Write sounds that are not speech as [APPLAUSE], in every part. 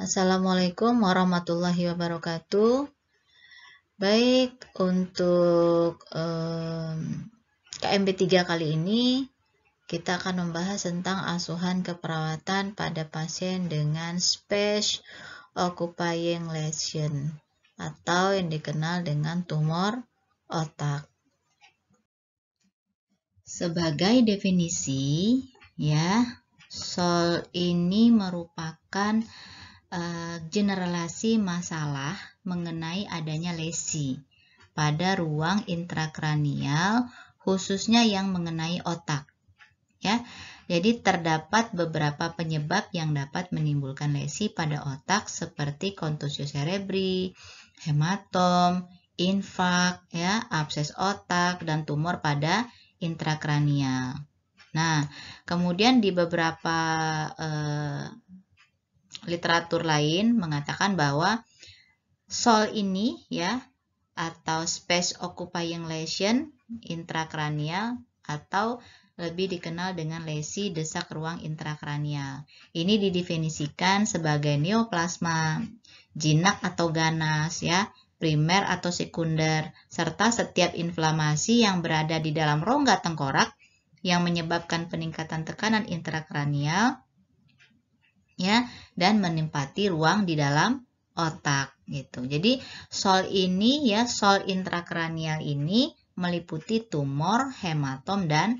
Assalamualaikum warahmatullahi wabarakatuh. Baik, untuk um, KMB3 kali ini kita akan membahas tentang asuhan keperawatan pada pasien dengan space occupying lesion atau yang dikenal dengan tumor otak. Sebagai definisi, ya, SOL ini merupakan Eh, generalisasi masalah mengenai adanya lesi pada ruang intrakranial khususnya yang mengenai otak. Ya. Jadi terdapat beberapa penyebab yang dapat menimbulkan lesi pada otak seperti kontusio cerebri, hematom, infak, ya, abses otak dan tumor pada intrakranial. Nah, kemudian di beberapa eh, literatur lain mengatakan bahwa sol ini ya atau space occupying lesion intrakranial atau lebih dikenal dengan lesi desak ruang intrakranial. Ini didefinisikan sebagai neoplasma, jinak atau ganas ya, primer atau sekunder, serta setiap inflamasi yang berada di dalam rongga tengkorak yang menyebabkan peningkatan tekanan intrakranial otaknya dan menempati ruang di dalam otak gitu. Jadi sol ini ya sol intrakranial ini meliputi tumor, hematom dan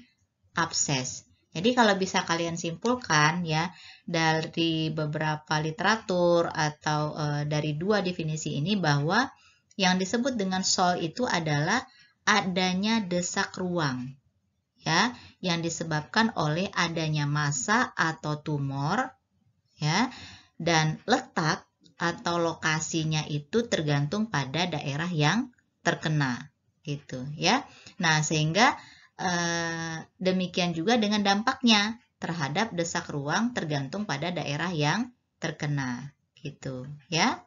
abses. Jadi kalau bisa kalian simpulkan ya dari beberapa literatur atau e, dari dua definisi ini bahwa yang disebut dengan sol itu adalah adanya desak ruang ya yang disebabkan oleh adanya massa atau tumor ya. Dan letak atau lokasinya itu tergantung pada daerah yang terkena gitu ya. Nah, sehingga eh, demikian juga dengan dampaknya terhadap desak ruang tergantung pada daerah yang terkena gitu ya.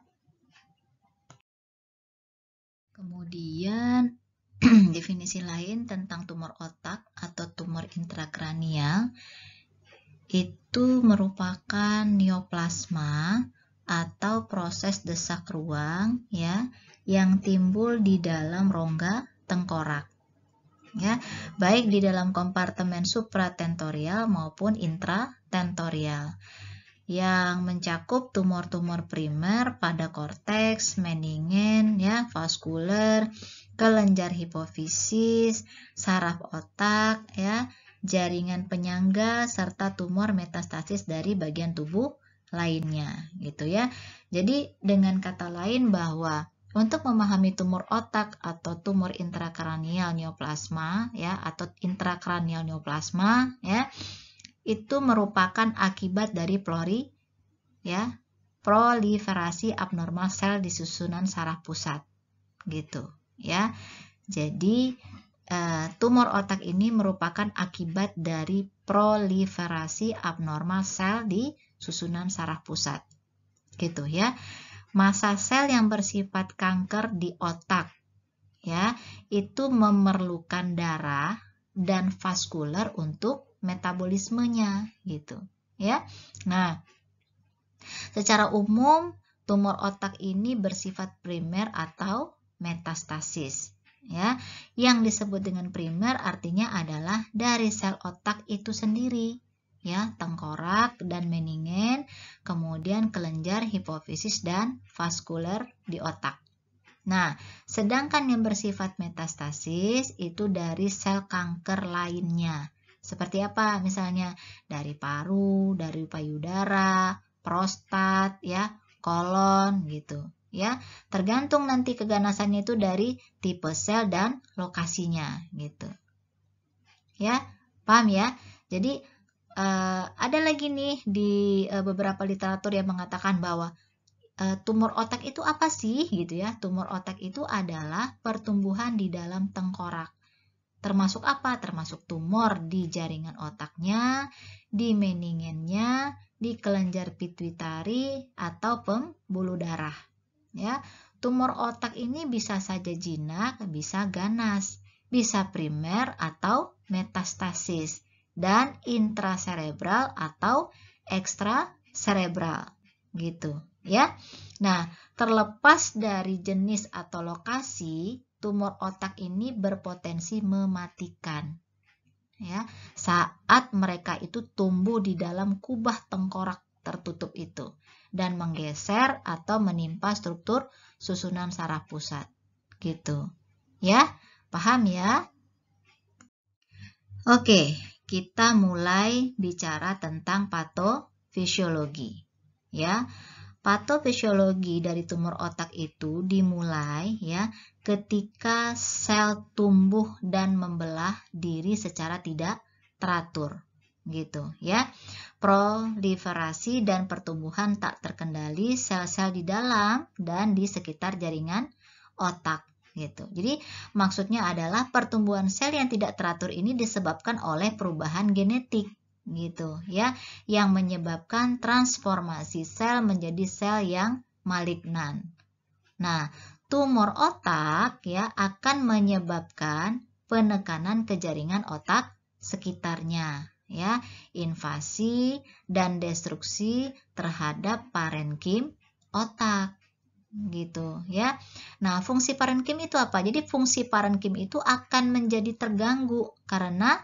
Kemudian [CLEARS THROAT] definisi lain tentang tumor otak atau tumor intrakranial itu merupakan neoplasma atau proses desak ruang ya yang timbul di dalam rongga tengkorak. Ya, baik di dalam kompartemen supratentorial maupun intratentorial yang mencakup tumor-tumor primer pada korteks, meningen, ya, vaskuler, kelenjar hipofisis, saraf otak, ya, jaringan penyangga serta tumor metastasis dari bagian tubuh lainnya gitu ya. Jadi dengan kata lain bahwa untuk memahami tumor otak atau tumor intrakranial neoplasma ya atau intrakranial neoplasma ya itu merupakan akibat dari plori ya proliferasi abnormal sel di susunan saraf pusat gitu ya. Jadi Eh, tumor otak ini merupakan akibat dari proliferasi abnormal sel di susunan saraf pusat. Gitu ya. Masa sel yang bersifat kanker di otak ya, itu memerlukan darah dan vaskuler untuk metabolismenya gitu, ya. Nah, secara umum tumor otak ini bersifat primer atau metastasis ya. Yang disebut dengan primer artinya adalah dari sel otak itu sendiri ya, tengkorak dan meningen, kemudian kelenjar hipofisis dan vaskuler di otak. Nah, sedangkan yang bersifat metastasis itu dari sel kanker lainnya. Seperti apa? Misalnya dari paru, dari payudara, prostat, ya, kolon gitu ya. Tergantung nanti keganasannya itu dari tipe sel dan lokasinya gitu. Ya, paham ya? Jadi uh, ada lagi nih di uh, beberapa literatur yang mengatakan bahwa uh, tumor otak itu apa sih gitu ya? Tumor otak itu adalah pertumbuhan di dalam tengkorak. Termasuk apa? Termasuk tumor di jaringan otaknya, di meningennya, di kelenjar pituitari atau pembuluh darah ya. Tumor otak ini bisa saja jinak, bisa ganas, bisa primer atau metastasis dan intraserebral atau ekstraserebral gitu ya. Nah, terlepas dari jenis atau lokasi, tumor otak ini berpotensi mematikan ya saat mereka itu tumbuh di dalam kubah tengkorak tertutup itu dan menggeser atau menimpa struktur susunan saraf pusat. Gitu. Ya, paham ya? Oke, kita mulai bicara tentang patofisiologi. Ya. Patofisiologi dari tumor otak itu dimulai ya ketika sel tumbuh dan membelah diri secara tidak teratur gitu ya. Proliferasi dan pertumbuhan tak terkendali sel-sel di dalam dan di sekitar jaringan otak gitu. Jadi maksudnya adalah pertumbuhan sel yang tidak teratur ini disebabkan oleh perubahan genetik gitu ya yang menyebabkan transformasi sel menjadi sel yang malignan. Nah, tumor otak ya akan menyebabkan penekanan ke jaringan otak sekitarnya ya, invasi dan destruksi terhadap parenkim otak gitu ya. Nah, fungsi parenkim itu apa? Jadi fungsi parenkim itu akan menjadi terganggu karena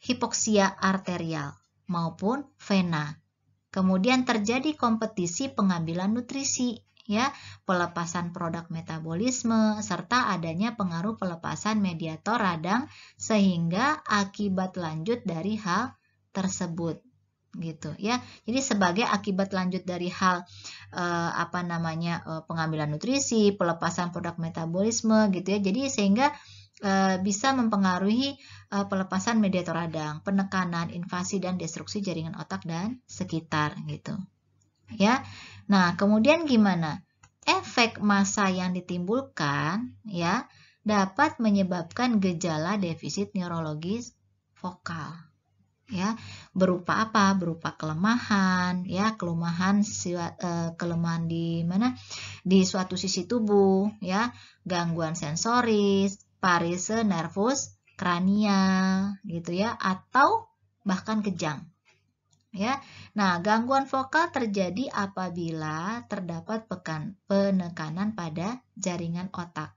hipoksia arterial maupun vena. Kemudian terjadi kompetisi pengambilan nutrisi ya, pelepasan produk metabolisme serta adanya pengaruh pelepasan mediator radang sehingga akibat lanjut dari hal tersebut gitu ya. Jadi sebagai akibat lanjut dari hal eh, apa namanya eh, pengambilan nutrisi, pelepasan produk metabolisme gitu ya. Jadi sehingga eh, bisa mempengaruhi eh, pelepasan mediator radang, penekanan, invasi dan destruksi jaringan otak dan sekitar gitu ya. Nah, kemudian gimana? Efek massa yang ditimbulkan ya dapat menyebabkan gejala defisit neurologis vokal ya berupa apa berupa kelemahan ya kelemahan eh, kelemahan di mana di suatu sisi tubuh ya gangguan sensoris parese nervus kranial gitu ya atau bahkan kejang ya. Nah, gangguan vokal terjadi apabila terdapat pekan, penekanan pada jaringan otak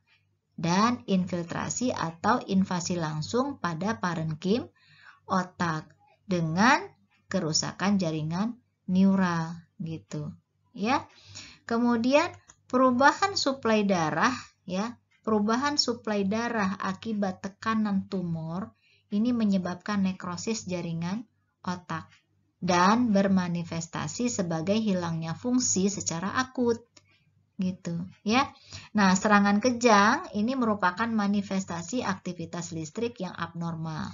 dan infiltrasi atau invasi langsung pada parenkim otak dengan kerusakan jaringan neural gitu ya. Kemudian perubahan suplai darah ya, perubahan suplai darah akibat tekanan tumor ini menyebabkan nekrosis jaringan otak dan bermanifestasi sebagai hilangnya fungsi secara akut. Gitu, ya. Nah, serangan kejang ini merupakan manifestasi aktivitas listrik yang abnormal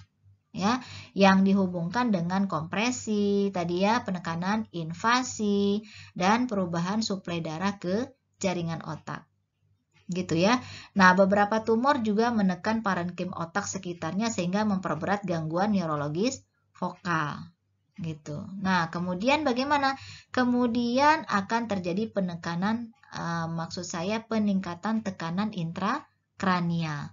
ya yang dihubungkan dengan kompresi tadi ya penekanan invasi dan perubahan suplai darah ke jaringan otak gitu ya. Nah, beberapa tumor juga menekan parenkim otak sekitarnya sehingga memperberat gangguan neurologis vokal gitu. Nah, kemudian bagaimana? Kemudian akan terjadi penekanan e, maksud saya peningkatan tekanan intrakranial.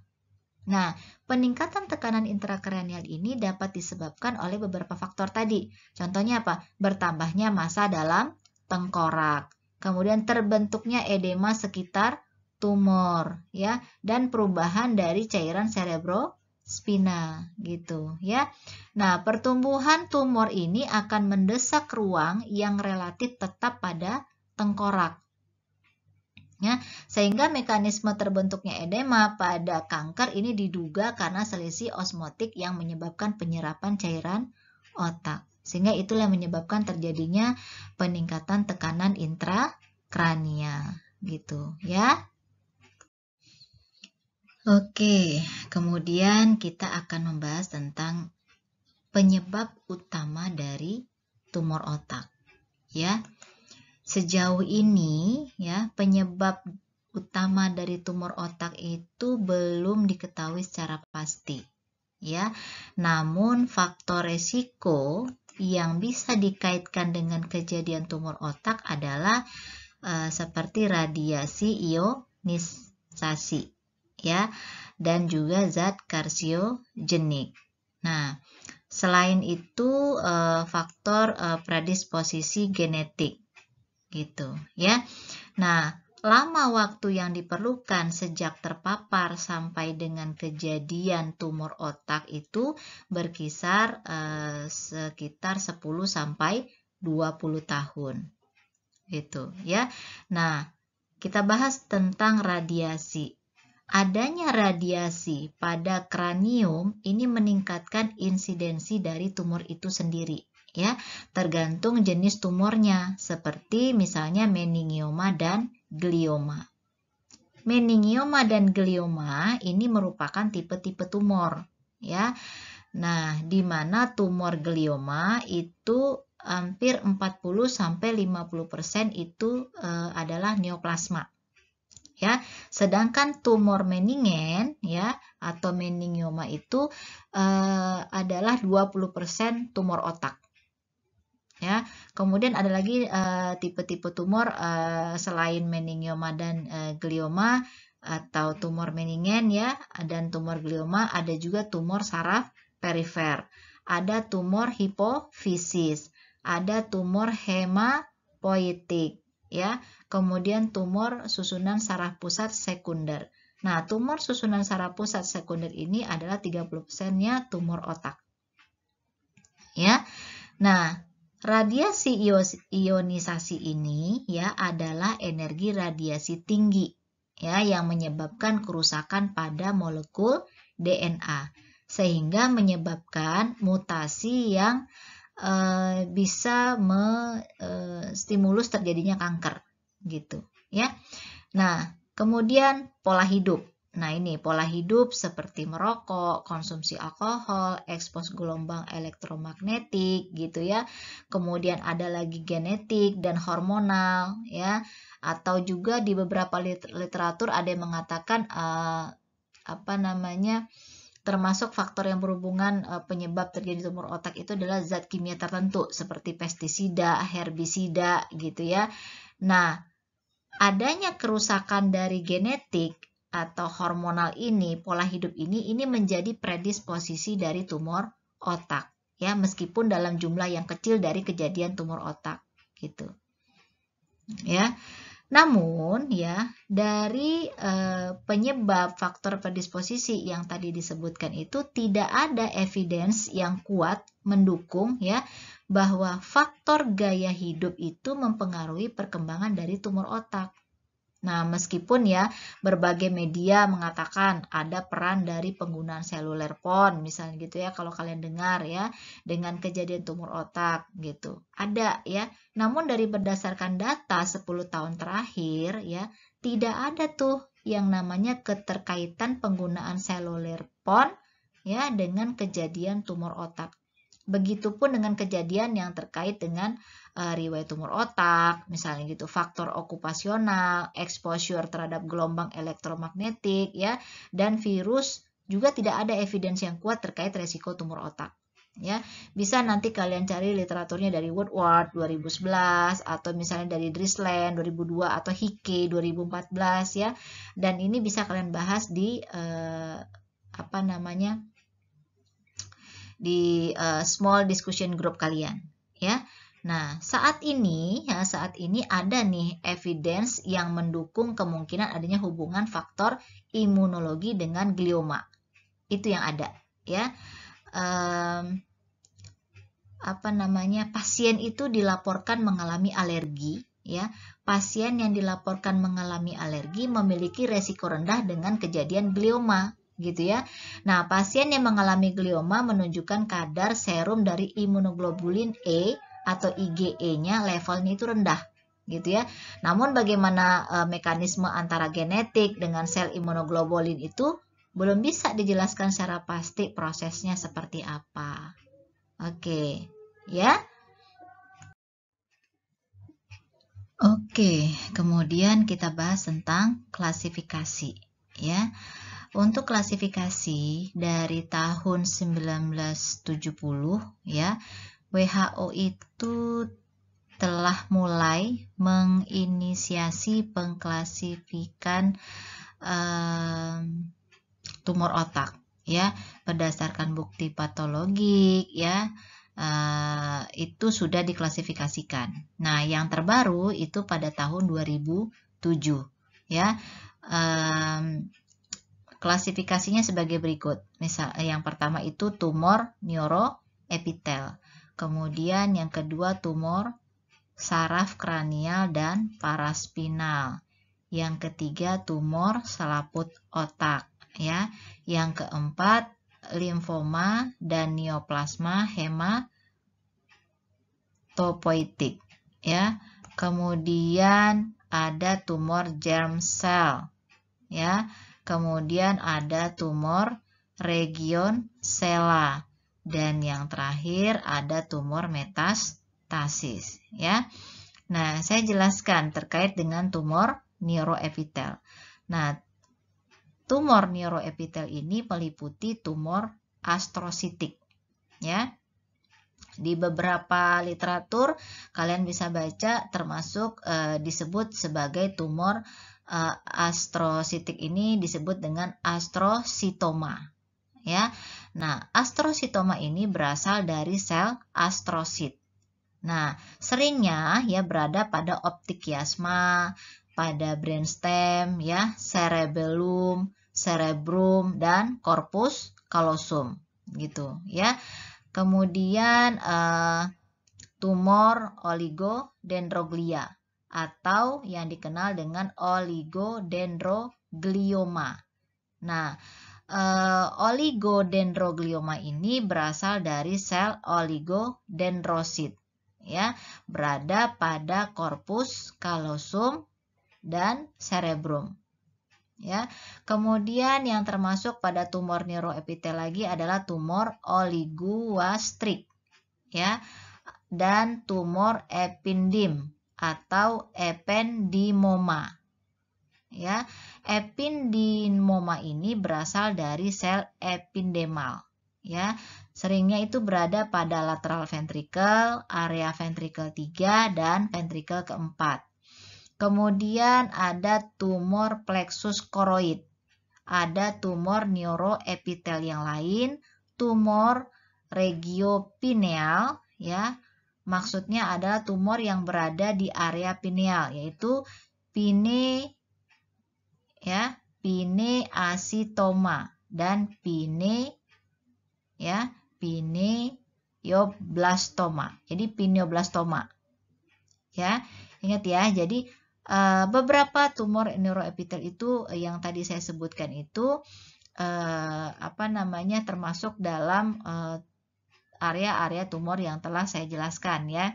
Nah, peningkatan tekanan intrakranial ini dapat disebabkan oleh beberapa faktor tadi. Contohnya apa? Bertambahnya massa dalam tengkorak, kemudian terbentuknya edema sekitar tumor, ya, dan perubahan dari cairan cerebro spina gitu ya. Nah, pertumbuhan tumor ini akan mendesak ruang yang relatif tetap pada tengkorak. Ya, sehingga mekanisme terbentuknya edema pada kanker ini diduga karena selisih osmotik yang menyebabkan penyerapan cairan otak. Sehingga itulah yang menyebabkan terjadinya peningkatan tekanan intrakrania gitu ya. Oke, kemudian kita akan membahas tentang penyebab utama dari tumor otak. Ya. Sejauh ini ya, penyebab utama dari tumor otak itu belum diketahui secara pasti. Ya. Namun faktor resiko yang bisa dikaitkan dengan kejadian tumor otak adalah uh, seperti radiasi ionisasi ya dan juga zat karsiogenik. Nah, selain itu eh, faktor eh, predisposisi genetik gitu ya. Nah, lama waktu yang diperlukan sejak terpapar sampai dengan kejadian tumor otak itu berkisar eh, sekitar 10 sampai 20 tahun. Gitu ya. Nah, kita bahas tentang radiasi adanya radiasi pada kranium ini meningkatkan insidensi dari tumor itu sendiri ya, tergantung jenis tumornya seperti misalnya meningioma dan glioma. Meningioma dan glioma ini merupakan tipe-tipe tumor ya. Nah, di mana tumor glioma itu hampir 40 sampai 50% itu e, adalah neoplasma ya. Sedangkan tumor meningen ya atau meningioma itu eh, adalah 20% tumor otak. Ya. Kemudian ada lagi eh, tipe-tipe tumor eh, selain meningioma dan eh, glioma atau tumor meningen ya dan tumor glioma ada juga tumor saraf perifer, ada tumor hipofisis, ada tumor hemapoietik ya kemudian tumor susunan saraf pusat sekunder. Nah, tumor susunan saraf pusat sekunder ini adalah 30%-nya tumor otak. Ya. Nah, radiasi ionisasi ini ya adalah energi radiasi tinggi ya yang menyebabkan kerusakan pada molekul DNA sehingga menyebabkan mutasi yang e, bisa me, e, stimulus terjadinya kanker gitu ya. Nah, kemudian pola hidup. Nah, ini pola hidup seperti merokok, konsumsi alkohol, ekspos gelombang elektromagnetik gitu ya. Kemudian ada lagi genetik dan hormonal ya. Atau juga di beberapa literatur ada yang mengatakan uh, apa namanya? termasuk faktor yang berhubungan uh, penyebab terjadi tumor otak itu adalah zat kimia tertentu seperti pestisida, herbisida gitu ya. Nah, adanya kerusakan dari genetik atau hormonal ini, pola hidup ini, ini menjadi predisposisi dari tumor otak, ya meskipun dalam jumlah yang kecil dari kejadian tumor otak, gitu, ya. Namun ya dari e, penyebab faktor predisposisi yang tadi disebutkan itu tidak ada evidence yang kuat mendukung ya bahwa faktor gaya hidup itu mempengaruhi perkembangan dari tumor otak. Nah, meskipun ya berbagai media mengatakan ada peran dari penggunaan seluler pon, misalnya gitu ya, kalau kalian dengar ya, dengan kejadian tumor otak gitu. Ada ya, namun dari berdasarkan data 10 tahun terakhir ya, tidak ada tuh yang namanya keterkaitan penggunaan seluler pon ya dengan kejadian tumor otak. Begitupun dengan kejadian yang terkait dengan uh, riwayat tumor otak, misalnya gitu, faktor okupasional, exposure terhadap gelombang elektromagnetik, ya, dan virus juga tidak ada evidence yang kuat terkait resiko tumor otak. Ya, bisa nanti kalian cari literaturnya dari Woodward 2011 atau misalnya dari Drisland 2002 atau Hickey 2014 ya. Dan ini bisa kalian bahas di eh, apa namanya? di uh, small discussion group kalian ya. Nah, saat ini ya saat ini ada nih evidence yang mendukung kemungkinan adanya hubungan faktor imunologi dengan glioma. Itu yang ada ya. Um, apa namanya? pasien itu dilaporkan mengalami alergi ya. Pasien yang dilaporkan mengalami alergi memiliki resiko rendah dengan kejadian glioma gitu ya. Nah, pasien yang mengalami glioma menunjukkan kadar serum dari imunoglobulin E atau IgE-nya levelnya itu rendah gitu ya. Namun bagaimana e, mekanisme antara genetik dengan sel imunoglobulin itu belum bisa dijelaskan secara pasti prosesnya seperti apa. Oke, ya. Oke, kemudian kita bahas tentang klasifikasi ya. Untuk klasifikasi dari tahun 1970 ya, WHO itu telah mulai menginisiasi pengklasifikan um, tumor otak ya berdasarkan bukti patologik ya uh, itu sudah diklasifikasikan. Nah, yang terbaru itu pada tahun 2007 ya. Um, Klasifikasinya sebagai berikut. Misal eh, yang pertama itu tumor neuroepitel. Kemudian yang kedua tumor saraf kranial dan paraspinal. Yang ketiga tumor selaput otak ya. Yang keempat limfoma dan neoplasma hematopoietik ya. Kemudian ada tumor germ cell ya kemudian ada tumor region sela, dan yang terakhir ada tumor metastasis. Ya, nah saya jelaskan terkait dengan tumor neuroepitel. Nah, tumor neuroepitel ini meliputi tumor astrositik, ya. Di beberapa literatur kalian bisa baca termasuk e, disebut sebagai tumor uh, eh, astrositik ini disebut dengan astrositoma ya. Nah, astrositoma ini berasal dari sel astrosit. Nah, seringnya ya berada pada optik kiasma, pada brainstem ya, cerebellum, cerebrum dan corpus callosum gitu ya. Kemudian uh, tumor oligodendroglia atau yang dikenal dengan oligodendroglioma. Nah, eh, oligodendroglioma ini berasal dari sel oligodendrosit ya, berada pada korpus kalosum dan cerebrum. Ya. Kemudian yang termasuk pada tumor neuroepitel lagi adalah tumor oliguastrik ya dan tumor epindim atau ependimoma. Ya, ependimoma ini berasal dari sel epidemal. Ya, seringnya itu berada pada lateral ventrikel, area ventrikel 3 dan ventrikel keempat. Kemudian ada tumor plexus koroid, ada tumor neuroepitel yang lain, tumor regiopineal, ya, Maksudnya adalah tumor yang berada di area pineal, yaitu pine ya, pine asitoma dan pine ya, pine yoblastoma. Jadi pineoblastoma. Ya, ingat ya. Jadi eh, beberapa tumor neuroepitel itu eh, yang tadi saya sebutkan itu eh, apa namanya termasuk dalam area-area tumor yang telah saya jelaskan ya.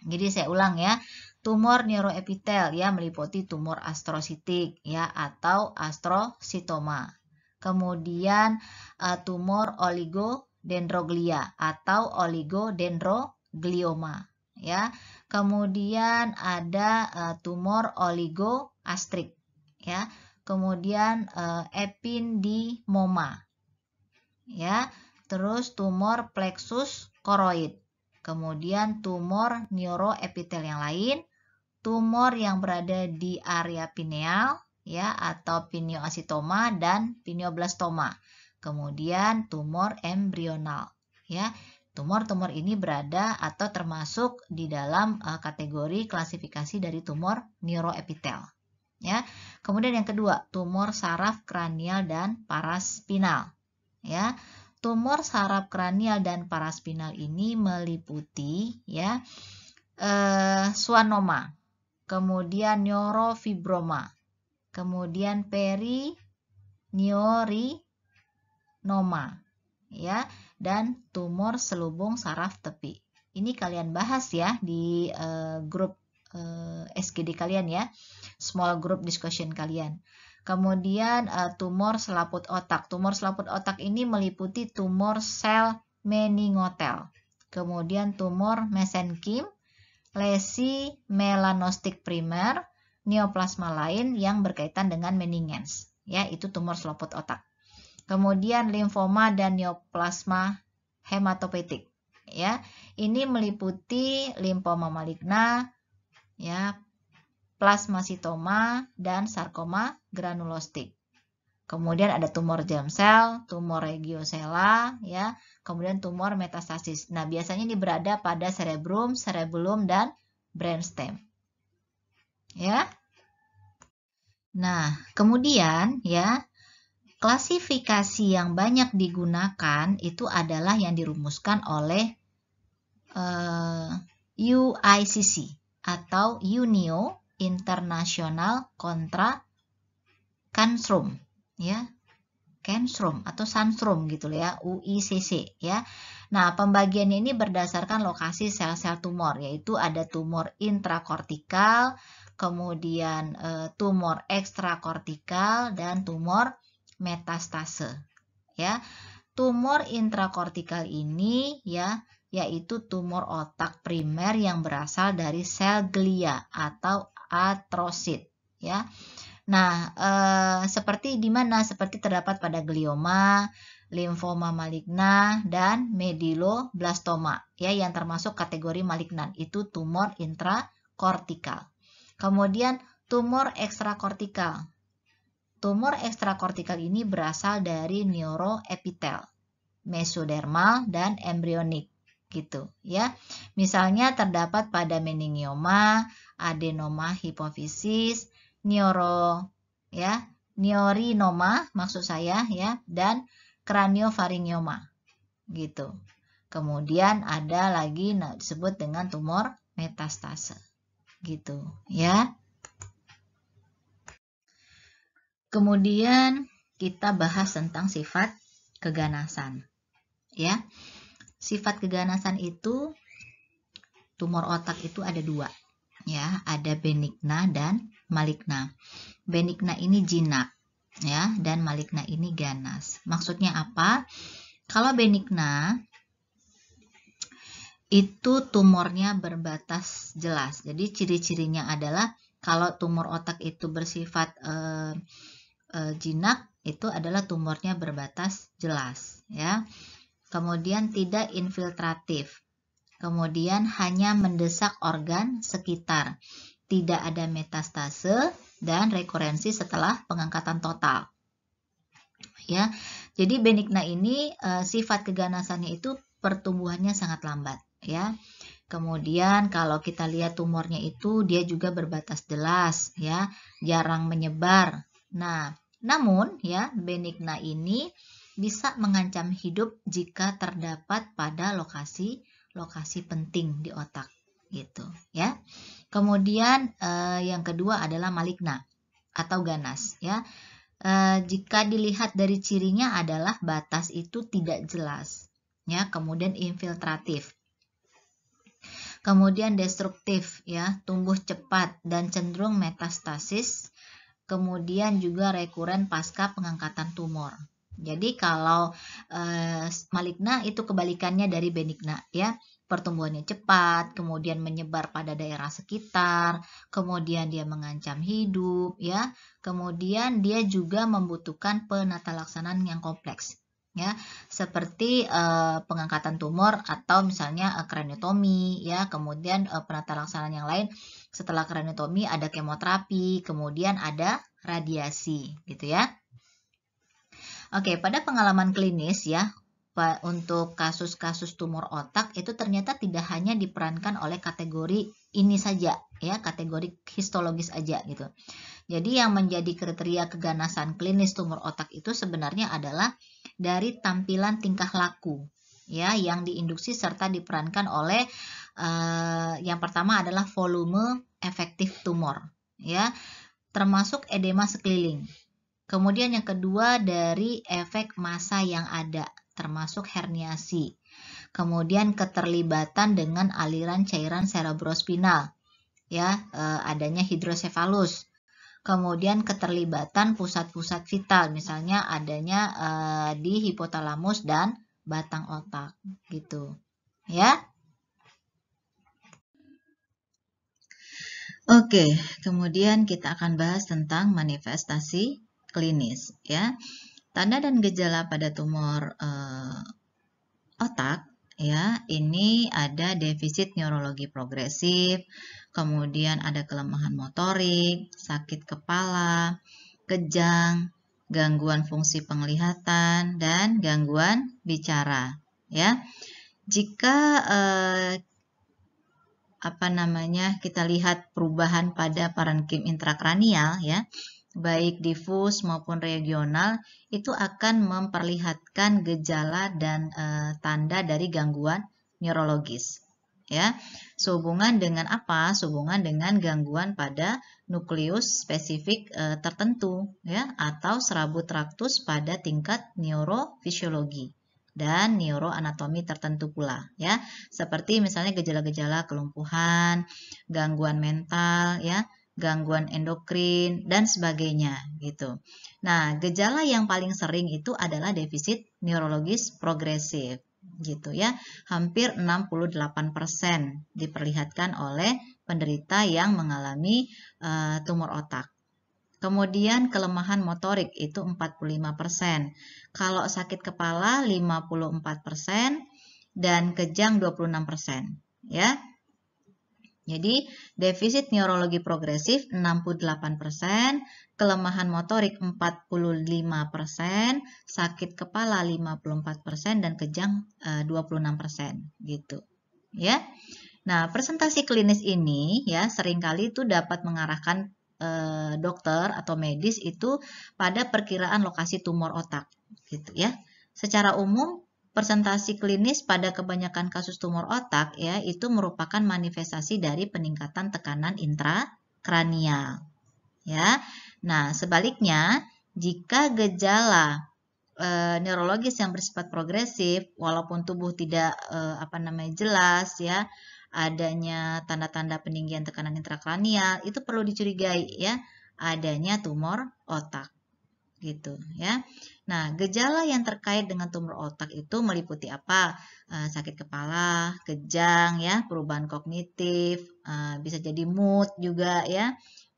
Jadi saya ulang ya, tumor neuroepitel ya meliputi tumor astrositik ya atau astrositoma. Kemudian uh, tumor oligodendroglia atau oligodendroglioma ya. Kemudian ada uh, tumor oligoastrik ya. Kemudian uh, epindimoma ya terus tumor plexus koroid, kemudian tumor neuroepitel yang lain, tumor yang berada di area pineal, ya atau pineoasitoma dan pineoblastoma. Kemudian tumor embrional, ya. Tumor-tumor ini berada atau termasuk di dalam uh, kategori klasifikasi dari tumor neuroepitel, ya. Kemudian yang kedua, tumor saraf kranial dan paraspinal, ya tumor saraf kranial dan paraspinal ini meliputi ya eh, swanoma, kemudian neurofibroma, kemudian perineurinoma ya dan tumor selubung saraf tepi. Ini kalian bahas ya di eh, grup eh, SGD kalian ya, small group discussion kalian. Kemudian eh, tumor selaput otak. Tumor selaput otak ini meliputi tumor sel meningotel. Kemudian tumor mesenkim, lesi melanostik primer, neoplasma lain yang berkaitan dengan meningens. Ya, itu tumor selaput otak. Kemudian limfoma dan neoplasma hematopetik, Ya, ini meliputi limfoma maligna, ya, plasmasitoma dan sarkoma granulostik. Kemudian ada tumor germ cell, tumor regiosella, ya, kemudian tumor metastasis. Nah, biasanya ini berada pada cerebrum, cerebellum dan brainstem. Ya. Nah, kemudian ya, klasifikasi yang banyak digunakan itu adalah yang dirumuskan oleh uh, eh, UICC atau Unio International Contra Kansrum ya. Kansrum atau sansrum gitu ya, UICC ya. Nah, pembagian ini berdasarkan lokasi sel-sel tumor yaitu ada tumor intrakortikal, kemudian e, tumor ekstrakortikal dan tumor metastase ya. Tumor intrakortikal ini ya yaitu tumor otak primer yang berasal dari sel glia atau atrosit ya. Nah, eh, seperti di mana? Seperti terdapat pada glioma, limfoma maligna, dan medulloblastoma ya, yang termasuk kategori malignan, itu tumor intrakortikal. Kemudian tumor ekstrakortikal. Tumor ekstrakortikal ini berasal dari neuroepitel, mesodermal, dan embrionik gitu ya. Misalnya terdapat pada meningioma, adenoma hipofisis, neuro ya, neurinoma maksud saya ya dan kraniofaringioma gitu. Kemudian ada lagi nah, disebut dengan tumor metastase. Gitu, ya. Kemudian kita bahas tentang sifat keganasan. Ya. Sifat keganasan itu tumor otak itu ada dua. Ya, ada benigna dan Malikna, benikna ini jinak ya dan malikna ini ganas. Maksudnya apa? Kalau benikna itu tumornya berbatas jelas. Jadi ciri-cirinya adalah kalau tumor otak itu bersifat eh, eh, jinak itu adalah tumornya berbatas jelas ya. Kemudian tidak infiltratif. Kemudian hanya mendesak organ sekitar tidak ada metastase dan rekurensi setelah pengangkatan total. Ya, jadi benigna ini eh, sifat keganasannya itu pertumbuhannya sangat lambat, ya. Kemudian kalau kita lihat tumornya itu dia juga berbatas jelas, ya, jarang menyebar. Nah, namun ya benigna ini bisa mengancam hidup jika terdapat pada lokasi lokasi penting di otak, gitu, ya. Kemudian eh, yang kedua adalah maligna atau ganas ya. Eh, jika dilihat dari cirinya adalah batas itu tidak jelas ya, kemudian infiltratif. Kemudian destruktif ya, tumbuh cepat dan cenderung metastasis. Kemudian juga rekuren pasca pengangkatan tumor. Jadi kalau eh, maligna itu kebalikannya dari benigna ya pertumbuhannya cepat, kemudian menyebar pada daerah sekitar, kemudian dia mengancam hidup, ya. Kemudian dia juga membutuhkan penata laksanaan yang kompleks, ya, seperti uh, pengangkatan tumor atau misalnya uh, kraniotomi, ya. Kemudian uh, penata laksanaan yang lain setelah kraniotomi ada kemoterapi, kemudian ada radiasi, gitu ya. Oke, pada pengalaman klinis ya, untuk kasus-kasus tumor otak itu ternyata tidak hanya diperankan oleh kategori ini saja ya kategori histologis aja gitu. Jadi yang menjadi kriteria keganasan klinis tumor otak itu sebenarnya adalah dari tampilan tingkah laku ya yang diinduksi serta diperankan oleh uh, yang pertama adalah volume efektif tumor ya termasuk edema sekeliling. Kemudian yang kedua dari efek massa yang ada termasuk herniasi. Kemudian keterlibatan dengan aliran cairan cerebrospinal, ya, e, adanya hidrosefalus. Kemudian keterlibatan pusat-pusat vital, misalnya adanya e, di hipotalamus dan batang otak, gitu, ya. Oke, kemudian kita akan bahas tentang manifestasi klinis, ya. Tanda dan gejala pada tumor uh, otak ya, ini ada defisit neurologi progresif, kemudian ada kelemahan motorik, sakit kepala, kejang, gangguan fungsi penglihatan dan gangguan bicara ya. Jika uh, apa namanya kita lihat perubahan pada parenkim intrakranial ya baik difus maupun regional, itu akan memperlihatkan gejala dan e, tanda dari gangguan neurologis. Ya, sehubungan dengan apa? Sehubungan dengan gangguan pada nukleus spesifik e, tertentu, ya, atau serabut traktus pada tingkat neurofisiologi dan neuroanatomi tertentu pula ya seperti misalnya gejala-gejala kelumpuhan gangguan mental ya gangguan endokrin, dan sebagainya gitu. Nah, gejala yang paling sering itu adalah defisit neurologis progresif gitu ya. Hampir 68% diperlihatkan oleh penderita yang mengalami uh, tumor otak. Kemudian kelemahan motorik itu 45%. Kalau sakit kepala 54% dan kejang 26%, ya. Jadi, defisit neurologi progresif 68%, kelemahan motorik 45%, sakit kepala 54%, dan kejang 26%. Eh, gitu. Ya. Nah, presentasi klinis ini ya seringkali itu dapat mengarahkan eh, dokter atau medis itu pada perkiraan lokasi tumor otak gitu ya. Secara umum Presentasi klinis pada kebanyakan kasus tumor otak ya itu merupakan manifestasi dari peningkatan tekanan intrakranial. Ya. Nah, sebaliknya jika gejala e, neurologis yang bersifat progresif walaupun tubuh tidak e, apa namanya jelas ya adanya tanda-tanda peninggian tekanan intrakranial itu perlu dicurigai ya adanya tumor otak gitu ya. Nah, gejala yang terkait dengan tumor otak itu meliputi apa? Eh, sakit kepala, kejang ya, perubahan kognitif, eh, bisa jadi mood juga ya.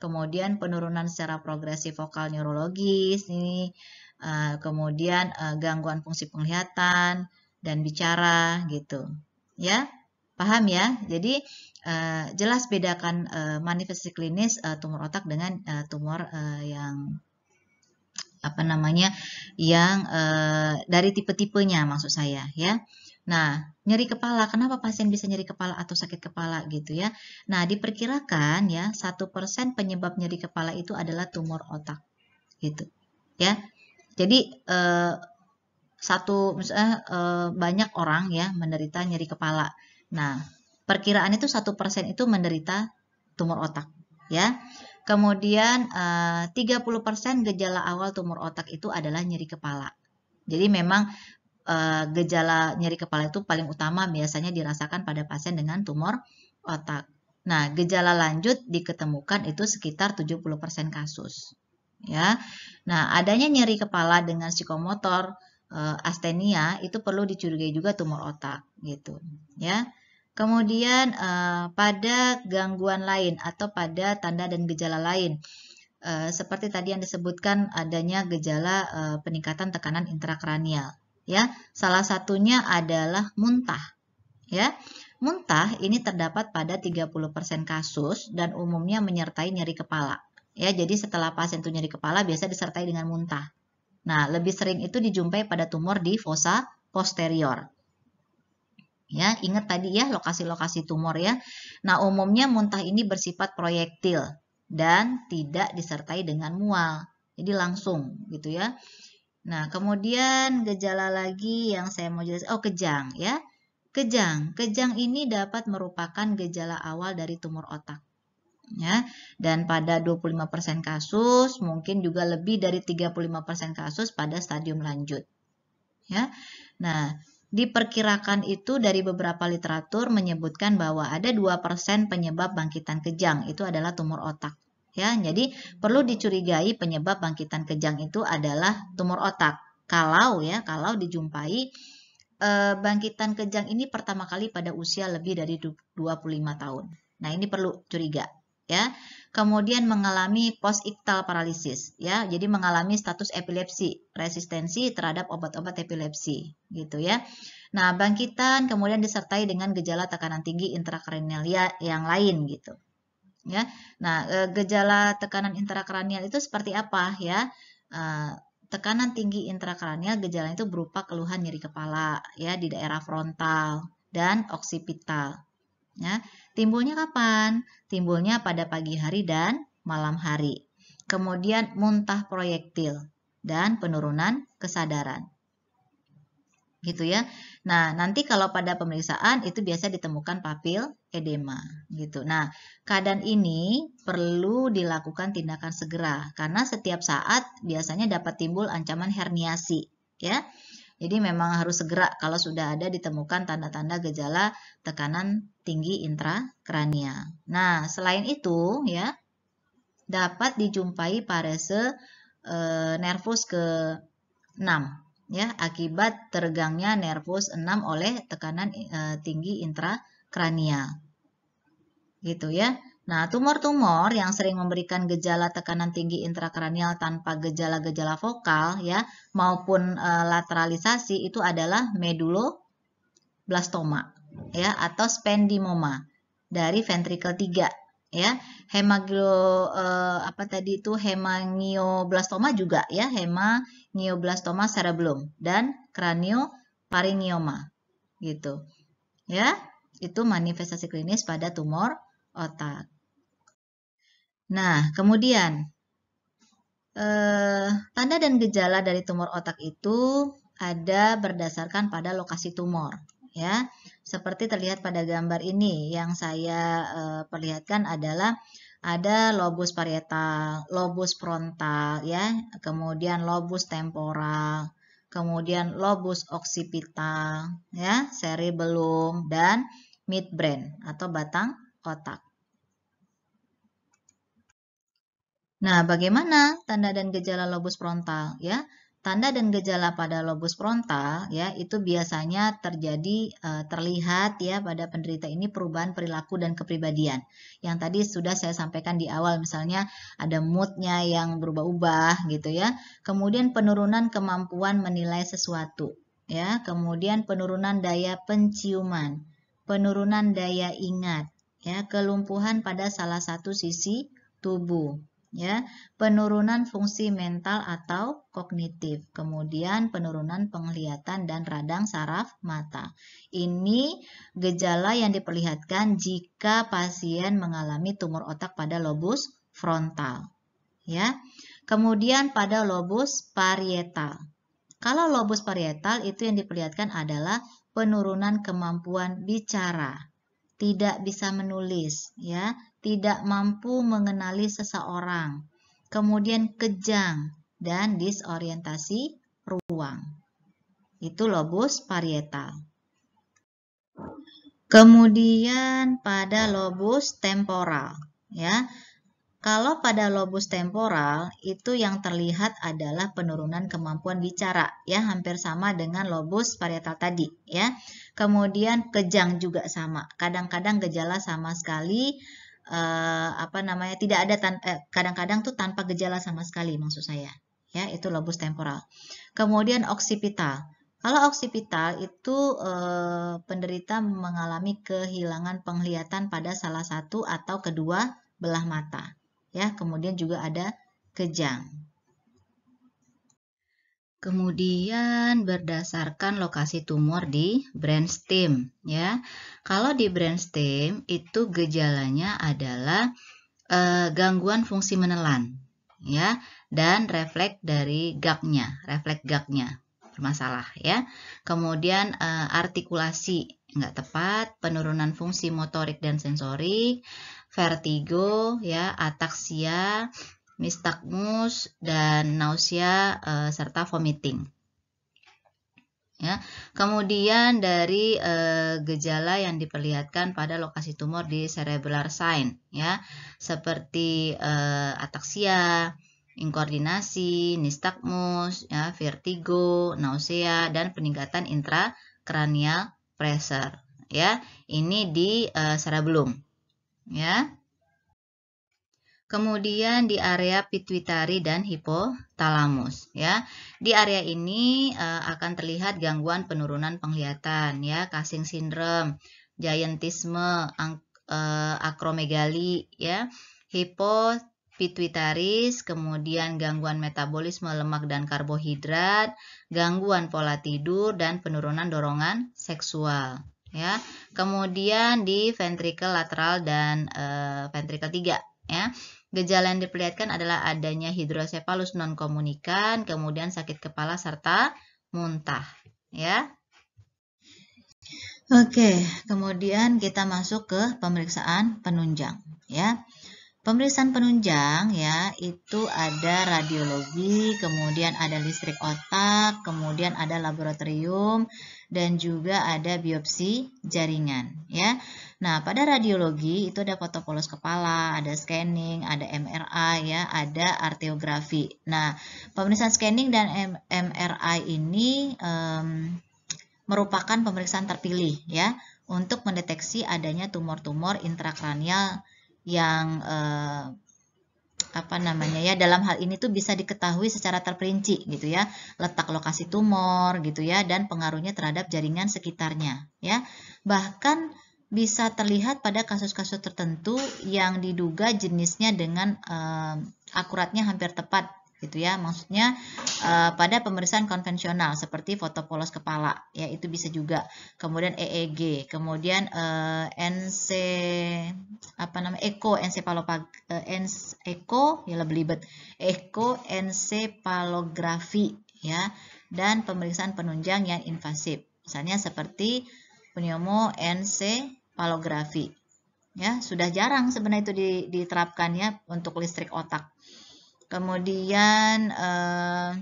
Kemudian penurunan secara progresif vokal neurologis ini eh, kemudian gangguan fungsi penglihatan dan bicara gitu. Ya. Paham ya? Jadi jelas bedakan manifestasi klinis tumor otak dengan tumor yang apa namanya yang e, dari tipe-tipenya maksud saya ya. Nah, nyeri kepala, kenapa pasien bisa nyeri kepala atau sakit kepala gitu ya? Nah, diperkirakan ya satu persen penyebab nyeri kepala itu adalah tumor otak gitu ya. Jadi e, satu misalnya e, banyak orang ya menderita nyeri kepala. Nah, perkiraan itu satu persen itu menderita tumor otak ya. Kemudian eh, uh, 30% gejala awal tumor otak itu adalah nyeri kepala. Jadi memang eh, gejala nyeri kepala itu paling utama biasanya dirasakan pada pasien dengan tumor otak. Nah, gejala lanjut diketemukan itu sekitar 70% kasus. Ya. Nah, adanya nyeri kepala dengan psikomotor eh, astenia itu perlu dicurigai juga tumor otak gitu, ya. Kemudian uh, pada gangguan lain atau pada tanda dan gejala lain. Uh, seperti tadi yang disebutkan adanya gejala uh, peningkatan tekanan intrakranial ya. Salah satunya adalah muntah ya. Muntah ini terdapat pada 30% kasus dan umumnya menyertai nyeri kepala. Ya, jadi setelah pasien itu nyeri kepala biasa disertai dengan muntah. Nah, lebih sering itu dijumpai pada tumor di fosa posterior. Ya, ingat tadi ya lokasi-lokasi tumor ya. Nah, umumnya muntah ini bersifat proyektil dan tidak disertai dengan mual. Jadi langsung gitu ya. Nah, kemudian gejala lagi yang saya mau jelaskan, oh kejang ya. Kejang, kejang ini dapat merupakan gejala awal dari tumor otak. Ya, dan pada 25% kasus, mungkin juga lebih dari 35% kasus pada stadium lanjut. Ya. Nah, Diperkirakan itu dari beberapa literatur menyebutkan bahwa ada 2% penyebab bangkitan kejang itu adalah tumor otak. Ya, jadi perlu dicurigai penyebab bangkitan kejang itu adalah tumor otak. Kalau ya, kalau dijumpai eh, bangkitan kejang ini pertama kali pada usia lebih dari 25 tahun. Nah, ini perlu curiga ya. Kemudian mengalami post ictal paralisis ya. Jadi mengalami status epilepsi, resistensi terhadap obat-obat epilepsi gitu ya. Nah, bangkitan kemudian disertai dengan gejala tekanan tinggi intrakranial yang lain gitu. Ya. Nah, e, gejala tekanan intrakranial itu seperti apa ya? E, tekanan tinggi intrakranial gejala itu berupa keluhan nyeri kepala ya di daerah frontal dan oksipital ya Timbulnya kapan? Timbulnya pada pagi hari dan malam hari. Kemudian muntah proyektil dan penurunan kesadaran. Gitu ya. Nah, nanti kalau pada pemeriksaan itu biasa ditemukan papil edema gitu. Nah, keadaan ini perlu dilakukan tindakan segera karena setiap saat biasanya dapat timbul ancaman herniasi ya. Jadi memang harus segera kalau sudah ada ditemukan tanda-tanda gejala tekanan tinggi intrakrania. Nah, selain itu ya dapat dijumpai parese e, nervus ke 6 ya akibat tergangnya nervus 6 oleh tekanan e, tinggi intrakrania. Gitu ya. Nah, tumor-tumor yang sering memberikan gejala tekanan tinggi intrakranial tanpa gejala-gejala vokal ya maupun e, lateralisasi itu adalah meduloblastoma ya atau spendimoma dari ventrikel 3 ya. Hemaglo e, apa tadi itu hemangioblastoma juga ya, hemangioblastoma cerebellum dan kranioparingioma gitu. Ya, itu manifestasi klinis pada tumor otak. Nah, kemudian eh, tanda dan gejala dari tumor otak itu ada berdasarkan pada lokasi tumor, ya. Seperti terlihat pada gambar ini yang saya eh, perlihatkan adalah ada lobus parietal, lobus frontal, ya, kemudian lobus temporal, kemudian lobus oksipital, ya, seri belum dan midbrain atau batang otak. Nah, bagaimana tanda dan gejala lobus frontal ya? Tanda dan gejala pada lobus frontal ya itu biasanya terjadi eh, terlihat ya pada penderita ini perubahan perilaku dan kepribadian. Yang tadi sudah saya sampaikan di awal misalnya ada moodnya yang berubah-ubah gitu ya. Kemudian penurunan kemampuan menilai sesuatu ya. Kemudian penurunan daya penciuman, penurunan daya ingat ya, kelumpuhan pada salah satu sisi tubuh ya, penurunan fungsi mental atau kognitif, kemudian penurunan penglihatan dan radang saraf mata. Ini gejala yang diperlihatkan jika pasien mengalami tumor otak pada lobus frontal, ya. Kemudian pada lobus parietal. Kalau lobus parietal itu yang diperlihatkan adalah penurunan kemampuan bicara, tidak bisa menulis, ya, tidak mampu mengenali seseorang, kemudian kejang dan disorientasi ruang. Itu lobus parietal. Kemudian pada lobus temporal, ya. Kalau pada lobus temporal itu yang terlihat adalah penurunan kemampuan bicara ya hampir sama dengan lobus parietal tadi ya. Kemudian kejang juga sama. Kadang-kadang gejala sama sekali uh, apa namanya tidak ada eh, kadang-kadang eh, tuh tanpa gejala sama sekali maksud saya ya itu lobus temporal kemudian oksipital kalau oksipital itu eh, penderita mengalami kehilangan penglihatan pada salah satu atau kedua belah mata ya kemudian juga ada kejang Kemudian berdasarkan lokasi tumor di brainstem ya. Kalau di brainstem itu gejalanya adalah e, gangguan fungsi menelan ya dan refleks dari gagnya, refleks gagnya bermasalah ya. Kemudian e, artikulasi nggak tepat, penurunan fungsi motorik dan sensorik, vertigo ya, ataksia, mistakmus dan nausea e, serta vomiting. Ya. Kemudian dari e, gejala yang diperlihatkan pada lokasi tumor di cerebellar sign ya, seperti e, ataksia, inkoordinasi, nistagmus, ya, vertigo, nausea dan peningkatan intrakranial pressure ya. Ini di e, cerebellum ya. Kemudian di area pituitari dan hipotalamus ya. Di area ini e, akan terlihat gangguan penurunan penglihatan ya, kasing sindrom, giantisme, ang, e, akromegali ya, hipopituitaris, kemudian gangguan metabolisme lemak dan karbohidrat, gangguan pola tidur dan penurunan dorongan seksual ya. Kemudian di ventrikel lateral dan e, ventrikel 3 ya. Gejala yang diperlihatkan adalah adanya non nonkomunikan, kemudian sakit kepala serta muntah, ya. Oke, kemudian kita masuk ke pemeriksaan penunjang, ya. Pemeriksaan penunjang ya itu ada radiologi, kemudian ada listrik otak, kemudian ada laboratorium, dan juga ada biopsi jaringan ya. Nah, pada radiologi itu ada fotopolos kepala, ada scanning, ada MRI ya, ada arteografi. Nah, pemeriksaan scanning dan MRI ini um, merupakan pemeriksaan terpilih ya untuk mendeteksi adanya tumor-tumor intrakranial yang eh, apa namanya ya dalam hal ini tuh bisa diketahui secara terperinci gitu ya letak lokasi tumor gitu ya dan pengaruhnya terhadap jaringan sekitarnya ya bahkan bisa terlihat pada kasus-kasus tertentu yang diduga jenisnya dengan eh, akuratnya hampir tepat gitu ya. Maksudnya uh, pada pemeriksaan konvensional seperti foto polos kepala, ya itu bisa juga. Kemudian EEG, kemudian uh, eh, NC apa namanya ECO, NC uh, NC, ECO ya lebih EKO ECO encephalografi ya dan pemeriksaan penunjang yang invasif. Misalnya seperti pneumo encephalografi. Ya, sudah jarang sebenarnya itu diterapkan ya untuk listrik otak Kemudian eh,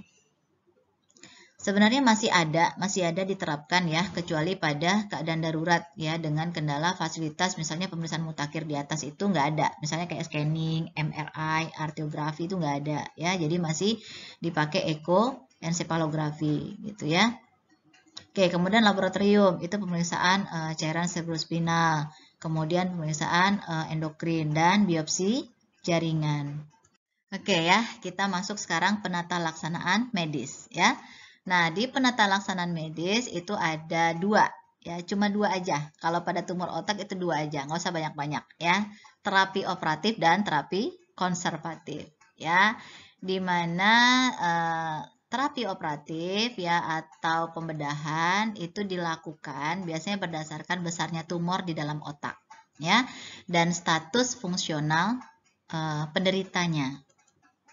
sebenarnya masih ada, masih ada diterapkan ya, kecuali pada keadaan darurat ya, dengan kendala fasilitas misalnya pemeriksaan mutakhir di atas itu nggak ada, misalnya kayak scanning, MRI, arteografi itu nggak ada ya, jadi masih dipakai eko encephalography gitu ya. Oke, kemudian laboratorium itu pemeriksaan uh, cairan cerebrospinal, kemudian pemeriksaan uh, endokrin dan biopsi jaringan. Oke ya, kita masuk sekarang penata laksanaan medis ya. Nah, di penata laksanaan medis itu ada dua ya, cuma dua aja. Kalau pada tumor otak itu dua aja, nggak usah banyak-banyak ya. Terapi operatif dan terapi konservatif ya. Dimana eh, terapi operatif ya atau pembedahan itu dilakukan biasanya berdasarkan besarnya tumor di dalam otak ya dan status fungsional eh, penderitanya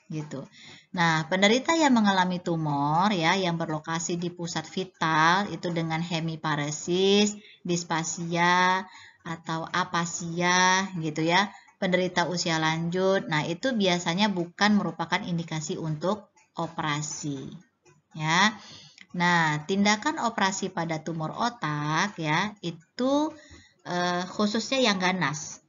gitu. Nah, penderita yang mengalami tumor ya yang berlokasi di pusat vital itu dengan hemiparesis, dispasia atau apasia gitu ya. Penderita usia lanjut. Nah, itu biasanya bukan merupakan indikasi untuk operasi. Ya. Nah, tindakan operasi pada tumor otak ya itu eh, khususnya yang ganas.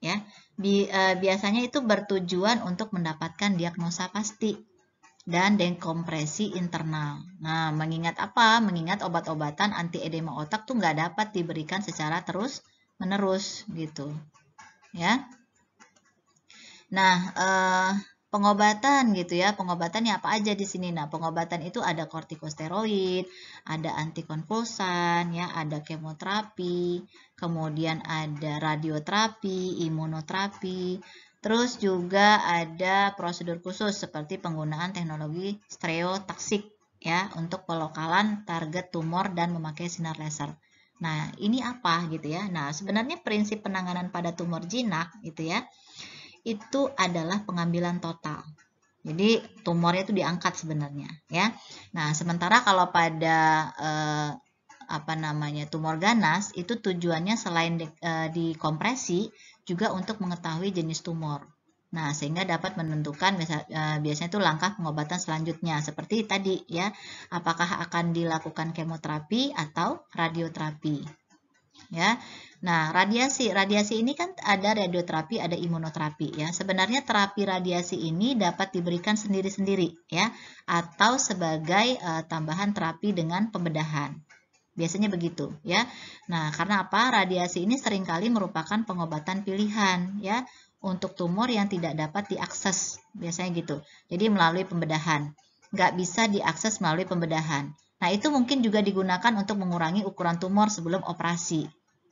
Ya bi uh, biasanya itu bertujuan untuk mendapatkan diagnosa pasti dan dekompresi internal. Nah, mengingat apa? Mengingat obat-obatan anti edema otak tuh nggak dapat diberikan secara terus menerus gitu, ya. Nah, eh, pengobatan gitu ya. Pengobatannya apa aja di sini? Nah, pengobatan itu ada kortikosteroid, ada antikonvulsan, ya, ada kemoterapi, kemudian ada radioterapi, imunoterapi, terus juga ada prosedur khusus seperti penggunaan teknologi stereotaksik ya untuk pelokalan target tumor dan memakai sinar laser. Nah, ini apa gitu ya? Nah, sebenarnya prinsip penanganan pada tumor jinak gitu ya itu adalah pengambilan total. Jadi tumornya itu diangkat sebenarnya ya. Nah, sementara kalau pada eh, apa namanya tumor ganas itu tujuannya selain di, eh, dikompresi juga untuk mengetahui jenis tumor. Nah, sehingga dapat menentukan eh, biasanya itu langkah pengobatan selanjutnya seperti tadi ya, apakah akan dilakukan kemoterapi atau radioterapi. Ya. Nah, radiasi. Radiasi ini kan ada radioterapi, ada imunoterapi ya. Sebenarnya terapi radiasi ini dapat diberikan sendiri-sendiri ya atau sebagai uh, tambahan terapi dengan pembedahan. Biasanya begitu ya. Nah, karena apa? Radiasi ini seringkali merupakan pengobatan pilihan ya untuk tumor yang tidak dapat diakses. Biasanya gitu. Jadi melalui pembedahan. Nggak bisa diakses melalui pembedahan. Nah, itu mungkin juga digunakan untuk mengurangi ukuran tumor sebelum operasi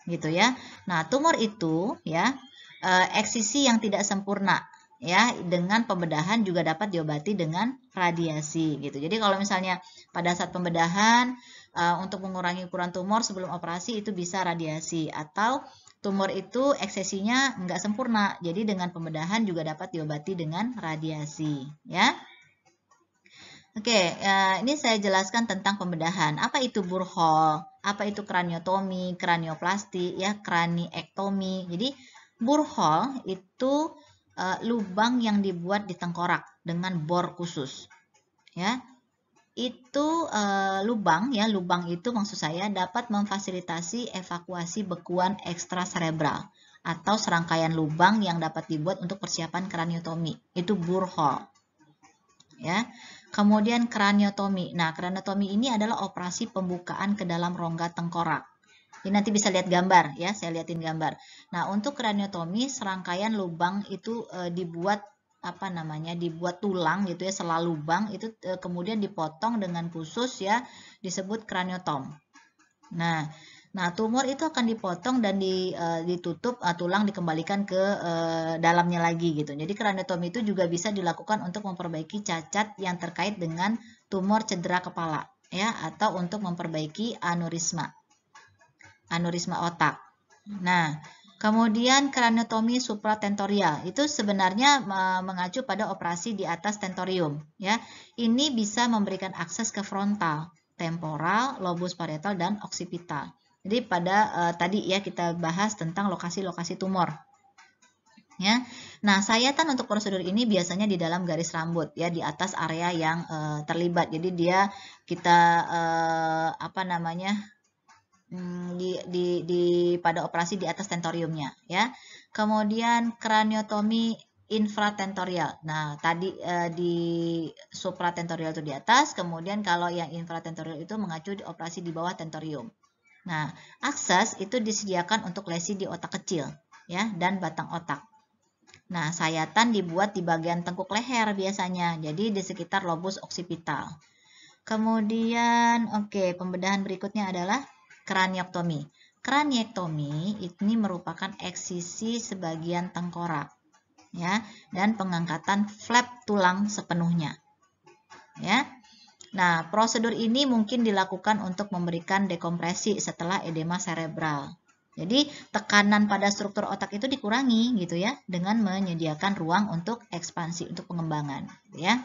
gitu ya. Nah, tumor itu ya eh, eksisi yang tidak sempurna ya dengan pembedahan juga dapat diobati dengan radiasi gitu. Jadi kalau misalnya pada saat pembedahan eh, untuk mengurangi ukuran tumor sebelum operasi itu bisa radiasi atau tumor itu eksesinya enggak sempurna. Jadi dengan pembedahan juga dapat diobati dengan radiasi ya. Oke, eh, ini saya jelaskan tentang pembedahan. Apa itu burhol? apa itu kraniotomi, kranioplasti, ya kraniektomi. Jadi burhol itu e, lubang yang dibuat di tengkorak dengan bor khusus. Ya. Itu e, lubang ya, lubang itu maksud saya dapat memfasilitasi evakuasi bekuan ekstra cerebral atau serangkaian lubang yang dapat dibuat untuk persiapan kraniotomi. Itu burhol. Ya. Kemudian kraniotomi. Nah, kraniotomi ini adalah operasi pembukaan ke dalam rongga tengkorak. Ini nanti bisa lihat gambar ya, saya liatin gambar. Nah, untuk kraniotomi serangkaian lubang itu e, dibuat apa namanya dibuat tulang gitu ya selalu lubang itu e, kemudian dipotong dengan khusus ya disebut kraniotom. Nah, Nah, tumor itu akan dipotong dan di, uh, ditutup uh, tulang dikembalikan ke uh, dalamnya lagi gitu. Jadi kraniotomi itu juga bisa dilakukan untuk memperbaiki cacat yang terkait dengan tumor cedera kepala ya atau untuk memperbaiki aneurisma. Aneurisma otak. Nah, kemudian kraniotomi supratentorial itu sebenarnya mengacu pada operasi di atas tentorium ya. Ini bisa memberikan akses ke frontal, temporal, lobus parietal dan oksipital. Jadi pada uh, tadi ya kita bahas tentang lokasi-lokasi tumor. Ya. Nah, sayatan untuk prosedur ini biasanya di dalam garis rambut ya di atas area yang uh, terlibat. Jadi dia kita uh, apa namanya? Mm, di, di, di pada operasi di atas tentoriumnya ya. Kemudian kraniotomi infratentorial. Nah, tadi eh, di supratentorial itu di atas, kemudian kalau yang infratentorial itu mengacu di operasi di bawah tentorium. Nah, akses itu disediakan untuk lesi di otak kecil ya dan batang otak. Nah, sayatan dibuat di bagian tengkuk leher biasanya, jadi di sekitar lobus oksipital. Kemudian, oke, okay, pembedahan berikutnya adalah kraniektomi. Kraniektomi ini merupakan eksisi sebagian tengkorak ya dan pengangkatan flap tulang sepenuhnya. Ya. Nah, prosedur ini mungkin dilakukan untuk memberikan dekompresi setelah edema cerebral. Jadi, tekanan pada struktur otak itu dikurangi gitu ya dengan menyediakan ruang untuk ekspansi untuk pengembangan gitu ya.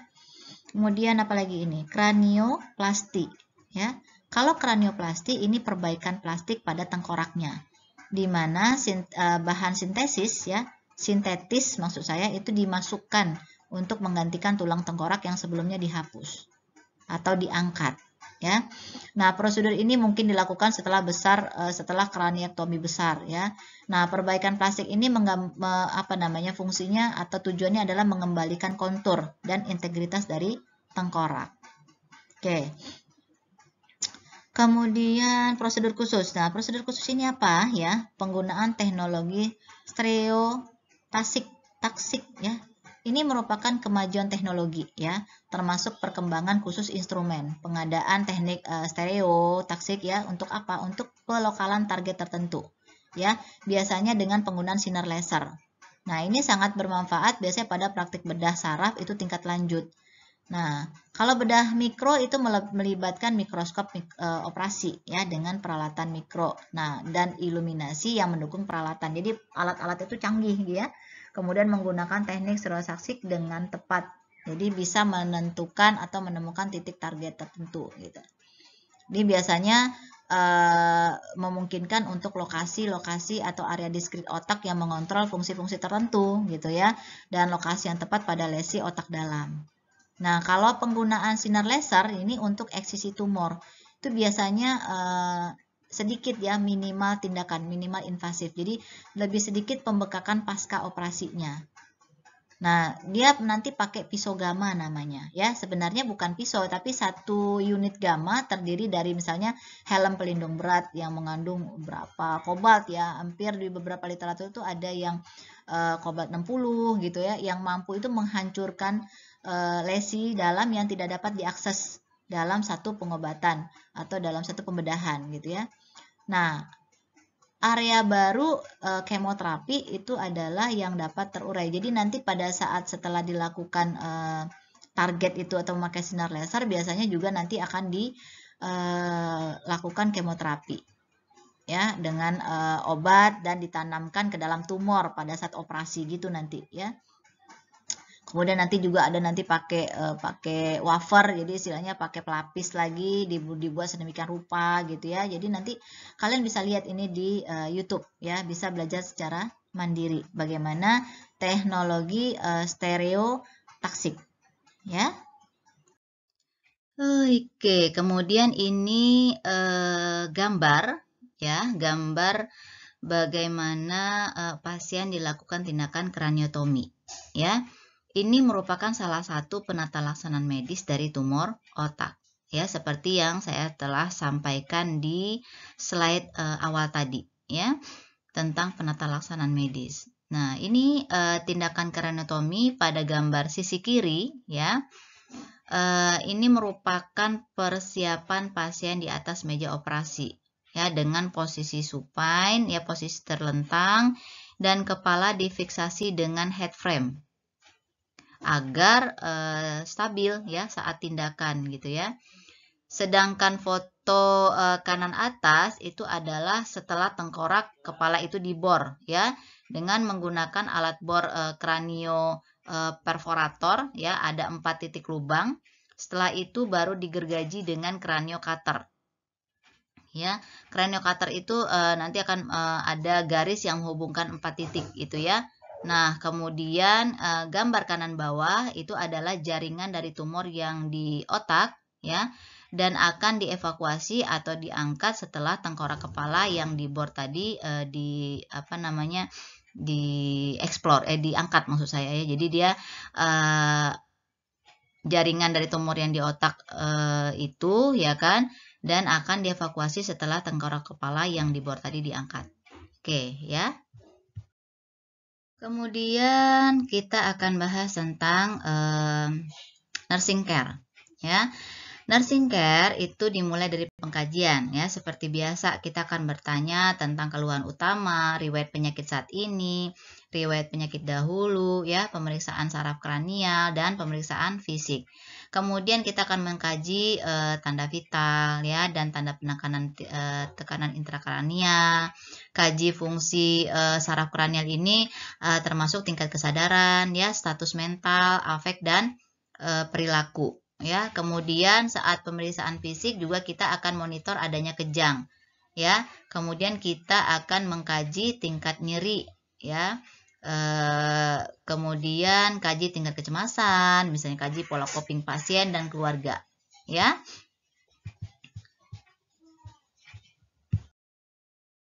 Kemudian apalagi ini? Kranioplasti ya. Kalau kranioplasti ini perbaikan plastik pada tengkoraknya di mana e, bahan sintesis ya, sintetis maksud saya itu dimasukkan untuk menggantikan tulang tengkorak yang sebelumnya dihapus atau diangkat ya. Nah, prosedur ini mungkin dilakukan setelah besar eh, setelah kraniektomi besar ya. Nah, perbaikan plastik ini menggam, apa namanya fungsinya atau tujuannya adalah mengembalikan kontur dan integritas dari tengkorak. Oke. Kemudian prosedur khusus. Nah, prosedur khusus ini apa ya? Penggunaan teknologi stereotaksik taksik ya ini merupakan kemajuan teknologi ya, termasuk perkembangan khusus instrumen, pengadaan teknik e, stereo, taksik ya, untuk apa? Untuk pelokalan target tertentu ya, biasanya dengan penggunaan sinar laser. Nah, ini sangat bermanfaat biasanya pada praktik bedah saraf itu tingkat lanjut. Nah, kalau bedah mikro itu melibatkan mikroskop mik e, operasi ya dengan peralatan mikro. Nah, dan iluminasi yang mendukung peralatan. Jadi alat-alat itu canggih ya kemudian menggunakan teknik saksik dengan tepat. Jadi bisa menentukan atau menemukan titik target tertentu gitu. Ini biasanya uh, memungkinkan untuk lokasi-lokasi atau area diskrit otak yang mengontrol fungsi-fungsi tertentu gitu ya dan lokasi yang tepat pada lesi otak dalam. Nah, kalau penggunaan sinar laser ini untuk eksisi tumor itu biasanya uh, sedikit ya minimal tindakan, minimal invasif. Jadi lebih sedikit pembekakan pasca operasinya. Nah, dia nanti pakai pisau gamma namanya ya. Sebenarnya bukan pisau tapi satu unit gamma terdiri dari misalnya helm pelindung berat yang mengandung berapa kobalt ya. Hampir di beberapa literatur itu ada yang e, kobalt 60 gitu ya yang mampu itu menghancurkan e, lesi dalam yang tidak dapat diakses dalam satu pengobatan atau dalam satu pembedahan gitu ya. Nah, area baru e, kemoterapi itu adalah yang dapat terurai. Jadi nanti pada saat setelah dilakukan e, target itu atau memakai sinar laser biasanya juga nanti akan dilakukan eh, e, kemoterapi ya dengan e, obat dan ditanamkan ke dalam tumor pada saat operasi gitu nanti ya. Kemudian nanti juga ada nanti pakai uh, pakai wafer, jadi istilahnya pakai pelapis lagi dibuat sedemikian rupa gitu ya. Jadi nanti kalian bisa lihat ini di uh, YouTube ya, bisa belajar secara mandiri bagaimana teknologi uh, stereo taksik ya. Oke, kemudian ini uh, gambar ya, gambar bagaimana uh, pasien dilakukan tindakan kraniotomi ya. Ini merupakan salah satu penata laksanan medis dari tumor otak. Ya, seperti yang saya telah sampaikan di slide uh, awal tadi, ya, tentang penata laksanaan medis. Nah, ini uh, tindakan kraniotomi pada gambar sisi kiri, ya. Uh, ini merupakan persiapan pasien di atas meja operasi, ya, dengan posisi supine, ya, posisi terlentang, dan kepala difiksasi dengan head frame, agar uh, stabil ya saat tindakan gitu ya. Sedangkan foto uh, kanan atas itu adalah setelah tengkorak kepala itu dibor ya dengan menggunakan alat bor uh, kranio uh, perforator ya ada empat titik lubang. Setelah itu baru digergaji dengan kranio cutter. Ya, kranio cutter itu e, nanti akan e, ada garis yang menghubungkan empat titik itu ya. Nah, kemudian eh, gambar kanan bawah itu adalah jaringan dari tumor yang di otak ya dan akan dievakuasi atau diangkat setelah tengkorak kepala yang dibor tadi eh, di apa namanya di explore eh diangkat maksud saya ya. Jadi dia eh, jaringan dari tumor yang di otak eh, itu ya kan dan akan dievakuasi setelah tengkorak kepala yang dibor tadi diangkat. Oke, ya. Kemudian kita akan bahas tentang um, nursing care, ya. Nursing care itu dimulai dari pengkajian ya. Seperti biasa kita akan bertanya tentang keluhan utama, riwayat penyakit saat ini, riwayat penyakit dahulu ya, pemeriksaan saraf kranial dan pemeriksaan fisik. Kemudian kita akan mengkaji e, tanda vital ya dan tanda penekanan e, tekanan intrakranial. Kaji fungsi e, saraf kranial ini e, termasuk tingkat kesadaran ya, status mental, afek dan e, perilaku ya. Kemudian saat pemeriksaan fisik juga kita akan monitor adanya kejang, ya. Kemudian kita akan mengkaji tingkat nyeri, ya. E, kemudian kaji tingkat kecemasan, misalnya kaji pola coping pasien dan keluarga, ya.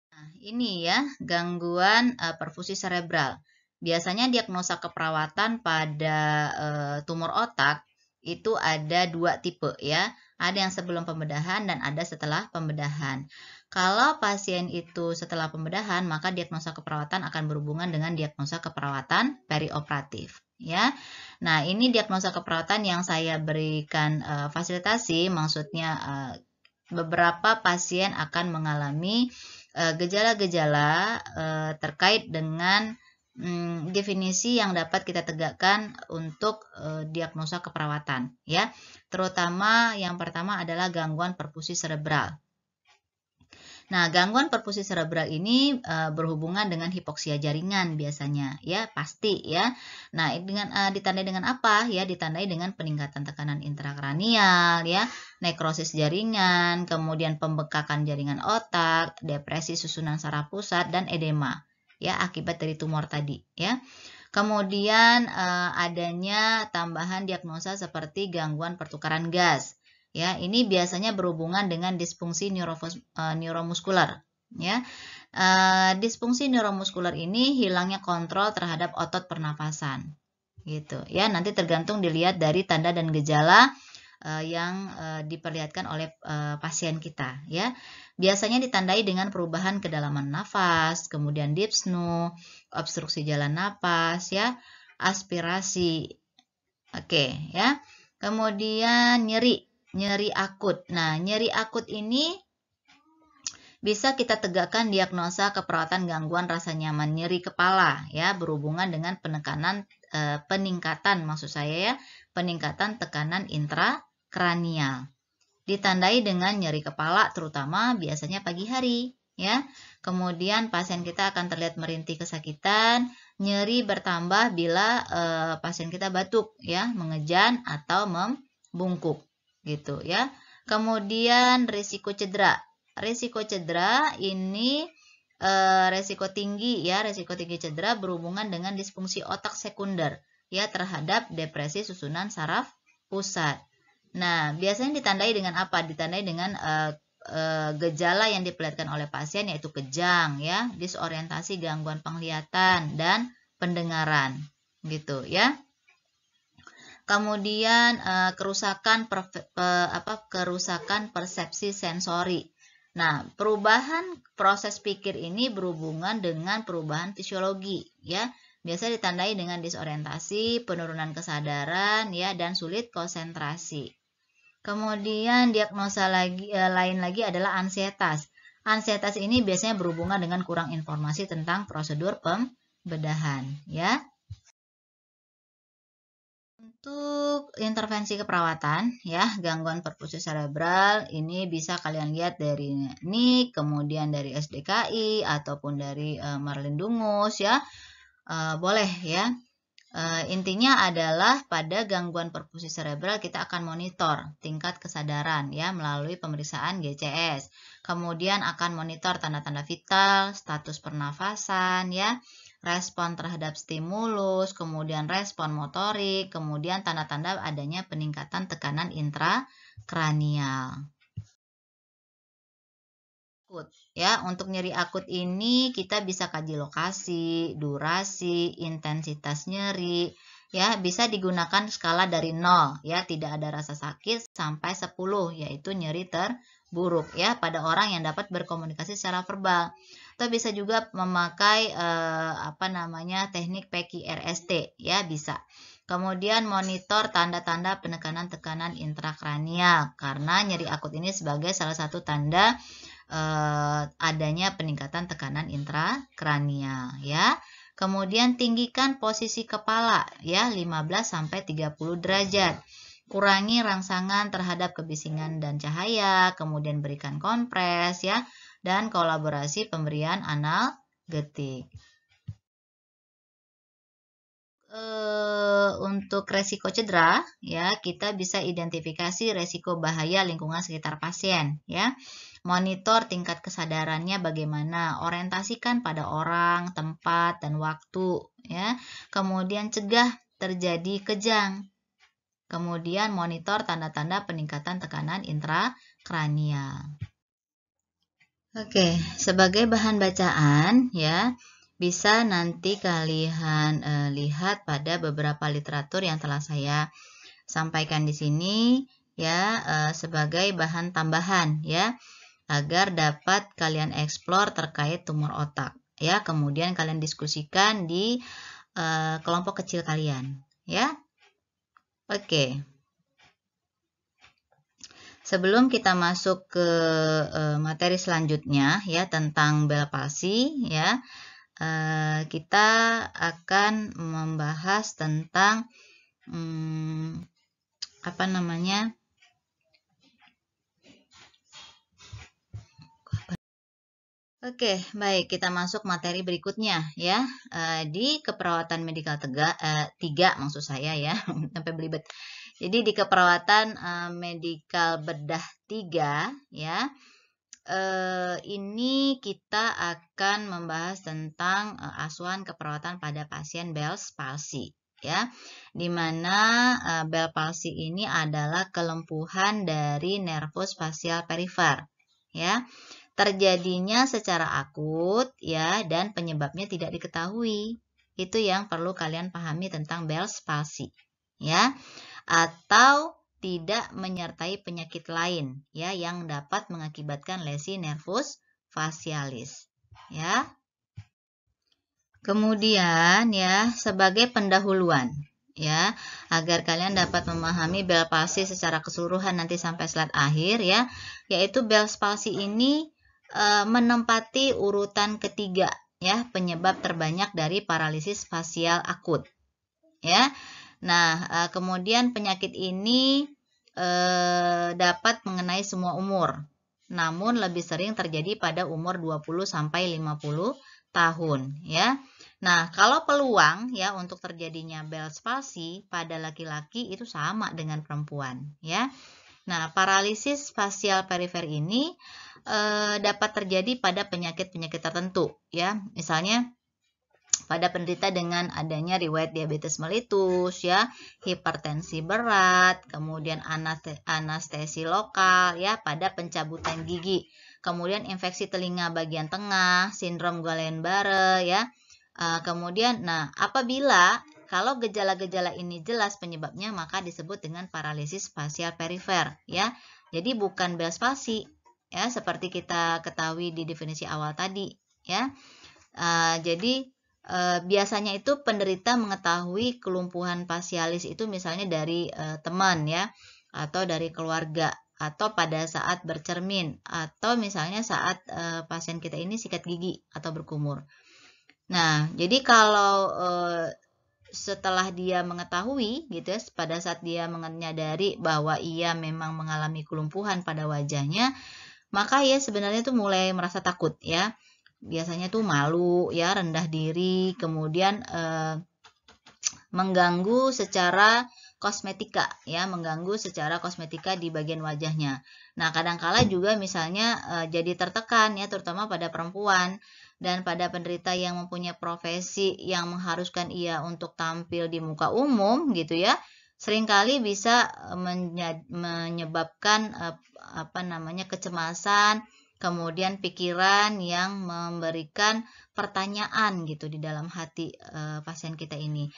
Nah, ini ya gangguan e, perfusi cerebral. Biasanya diagnosa keperawatan pada e, tumor otak itu ada dua tipe ya. Ada yang sebelum pembedahan dan ada setelah pembedahan. Kalau pasien itu setelah pembedahan, maka diagnosa keperawatan akan berhubungan dengan diagnosa keperawatan perioperatif. Ya, nah ini diagnosa keperawatan yang saya berikan uh, fasilitasi, maksudnya uh, beberapa pasien akan mengalami eh, gejala-gejala uh, terkait dengan hmm, definisi yang dapat kita tegakkan untuk eh, diagnosa keperawatan ya. Terutama yang pertama adalah gangguan perfusi serebral. Nah, gangguan perfusi serebral ini e, berhubungan dengan hipoksia jaringan biasanya, ya pasti ya. Nah, dengan e, ditandai dengan apa? Ya, ditandai dengan peningkatan tekanan intrakranial, ya, nekrosis jaringan, kemudian pembekakan jaringan otak, depresi susunan saraf pusat dan edema ya akibat dari tumor tadi ya. Kemudian eh, adanya tambahan diagnosa seperti gangguan pertukaran gas. Ya, ini biasanya berhubungan dengan disfungsi neurofos, eh, neuromuskular ya. Eh, disfungsi neuromuskular ini hilangnya kontrol terhadap otot pernafasan. gitu ya nanti tergantung dilihat dari tanda dan gejala uh, yang uh, diperlihatkan oleh uh, pasien kita ya. Biasanya ditandai dengan perubahan kedalaman nafas, kemudian deep snow, obstruksi jalan nafas, ya, aspirasi. Oke, okay, ya. Kemudian nyeri, nyeri akut. Nah, nyeri akut ini bisa kita tegakkan diagnosa keperawatan gangguan rasa nyaman nyeri kepala ya berhubungan dengan penekanan e, peningkatan maksud saya ya peningkatan tekanan intra kranial. Ditandai dengan nyeri kepala terutama biasanya pagi hari, ya. Kemudian pasien kita akan terlihat merintih kesakitan, nyeri bertambah bila e, pasien kita batuk, ya, mengejan atau membungkuk gitu ya. Kemudian risiko cedera. Risiko cedera ini e, eh, resiko tinggi ya, risiko tinggi cedera berhubungan dengan disfungsi otak sekunder ya terhadap depresi susunan saraf pusat. Nah, biasanya ditandai dengan apa? Ditandai dengan uh, uh, gejala yang diperlihatkan oleh pasien yaitu kejang, ya, disorientasi, gangguan penglihatan dan pendengaran, gitu, ya. Kemudian uh, kerusakan per, apa kerusakan persepsi sensori. Nah, perubahan proses pikir ini berhubungan dengan perubahan fisiologi, ya biasa ditandai dengan disorientasi, penurunan kesadaran, ya, dan sulit konsentrasi. Kemudian diagnosa lagi eh, lain lagi adalah ansietas. Ansietas ini biasanya berhubungan dengan kurang informasi tentang prosedur pembedahan, ya. Untuk intervensi keperawatan, ya, gangguan perpusus cerebral ini bisa kalian lihat dari NIK, kemudian dari SDKI ataupun dari e, eh, Marlin Dungus, ya. E, boleh ya Uh, intinya adalah pada gangguan perfusi cerebral kita akan monitor tingkat kesadaran ya melalui pemeriksaan GCS. Kemudian akan monitor tanda-tanda vital, status pernafasan ya, respon terhadap stimulus, kemudian respon motorik, kemudian tanda-tanda adanya peningkatan tekanan intrakranial. Good. Ya, untuk nyeri akut ini kita bisa kaji lokasi, durasi, intensitas nyeri, ya, bisa digunakan skala dari 0 ya, tidak ada rasa sakit sampai 10 yaitu nyeri terburuk ya pada orang yang dapat berkomunikasi secara verbal. Atau bisa juga memakai eh, apa namanya teknik RST. ya, bisa. Kemudian monitor tanda-tanda penekanan tekanan intrakranial karena nyeri akut ini sebagai salah satu tanda Eh, adanya peningkatan tekanan intrakranial ya. Kemudian tinggikan posisi kepala ya 15 sampai 30 derajat. Kurangi rangsangan terhadap kebisingan dan cahaya, kemudian berikan kompres ya dan kolaborasi pemberian analgetik. E, eh, untuk resiko cedera ya kita bisa identifikasi resiko bahaya lingkungan sekitar pasien ya. Monitor tingkat kesadarannya bagaimana, orientasikan pada orang, tempat, dan waktu, ya. Kemudian cegah terjadi kejang. Kemudian monitor tanda-tanda peningkatan tekanan intrakranial. Oke, sebagai bahan bacaan ya, bisa nanti kalian e, eh, lihat pada beberapa literatur yang telah saya sampaikan di sini ya e, sebagai bahan tambahan ya agar dapat kalian eksplor terkait tumor otak ya kemudian kalian diskusikan di uh, kelompok kecil kalian ya oke okay. Sebelum kita masuk ke uh, materi selanjutnya ya tentang bel palsi ya, uh, kita akan membahas tentang um, apa namanya Oke, baik kita masuk materi berikutnya ya eh, di keperawatan medikal tega, eh, tiga maksud saya ya [LAUGHS] sampai belibet. Jadi di keperawatan eh, medikal bedah tiga ya eh, ini kita akan membahas tentang eh, asuhan keperawatan pada pasien Bell's palsy ya dimana eh, Bell palsy ini adalah kelumpuhan dari nervus facial perifer ya terjadinya secara akut ya dan penyebabnya tidak diketahui. Itu yang perlu kalian pahami tentang Bell's palsy ya. Atau tidak menyertai penyakit lain ya yang dapat mengakibatkan lesi nervus fasialis ya. Kemudian ya sebagai pendahuluan ya agar kalian dapat memahami Bell's palsy secara keseluruhan nanti sampai slide akhir ya yaitu Bell's palsy ini Eh, menempati urutan ketiga ya penyebab terbanyak dari paralisis fasial akut ya nah eh, kemudian penyakit ini e, dapat mengenai semua umur namun lebih sering terjadi pada umur 20 sampai 50 tahun ya Nah, kalau peluang ya untuk terjadinya Bell's palsy pada laki-laki itu sama dengan perempuan ya. Nah, paralisis fasial perifer ini e, dapat terjadi pada penyakit-penyakit tertentu ya. Misalnya pada penderita dengan adanya riwayat diabetes melitus ya, hipertensi berat, kemudian anestesi lokal ya pada pencabutan gigi. Kemudian infeksi telinga bagian tengah, sindrom Guillain-Barré ya. E, kemudian nah apabila kalau gejala-gejala ini jelas penyebabnya maka disebut dengan paralisis spasial perifer ya. Jadi bukan belas palsy, ya seperti kita ketahui di definisi awal tadi ya uh, jadi uh, biasanya itu penderita mengetahui kelumpuhan pasialis itu misalnya dari uh, teman ya atau dari keluarga atau pada saat bercermin atau misalnya saat uh, pasien kita ini sikat gigi atau berkumur nah jadi kalau uh, setelah dia mengetahui gitu ya pada saat dia menyadari bahwa ia memang mengalami kelumpuhan pada wajahnya maka ya sebenarnya tuh mulai merasa takut ya biasanya tuh malu ya rendah diri kemudian eh, mengganggu secara kosmetika ya mengganggu secara kosmetika di bagian wajahnya. Nah, kadangkala juga misalnya eh, jadi tertekan ya terutama pada perempuan dan pada penderita yang mempunyai profesi yang mengharuskan ia untuk tampil di muka umum gitu ya seringkali bisa eh, menyebabkan eh, apa namanya kecemasan, kemudian pikiran yang memberikan pertanyaan gitu di dalam hati eh, pasien kita ini.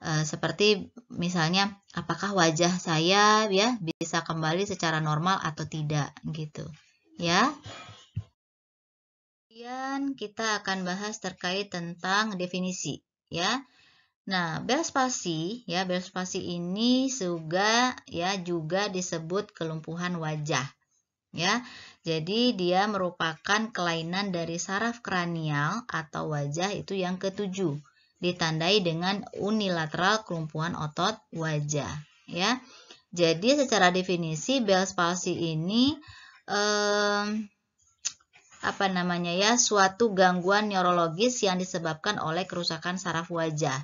seperti misalnya apakah wajah saya ya bisa kembali secara normal atau tidak gitu. Ya. Kemudian kita akan bahas terkait tentang definisi ya. Nah, Belspasi ya, Belspasi ini juga ya juga disebut kelumpuhan wajah. Ya. Jadi dia merupakan kelainan dari saraf kranial atau wajah itu yang ketujuh, ditandai dengan unilateral kelumpuhan otot wajah, ya. Jadi secara definisi bel spasi ini eh, apa namanya ya, suatu gangguan neurologis yang disebabkan oleh kerusakan saraf wajah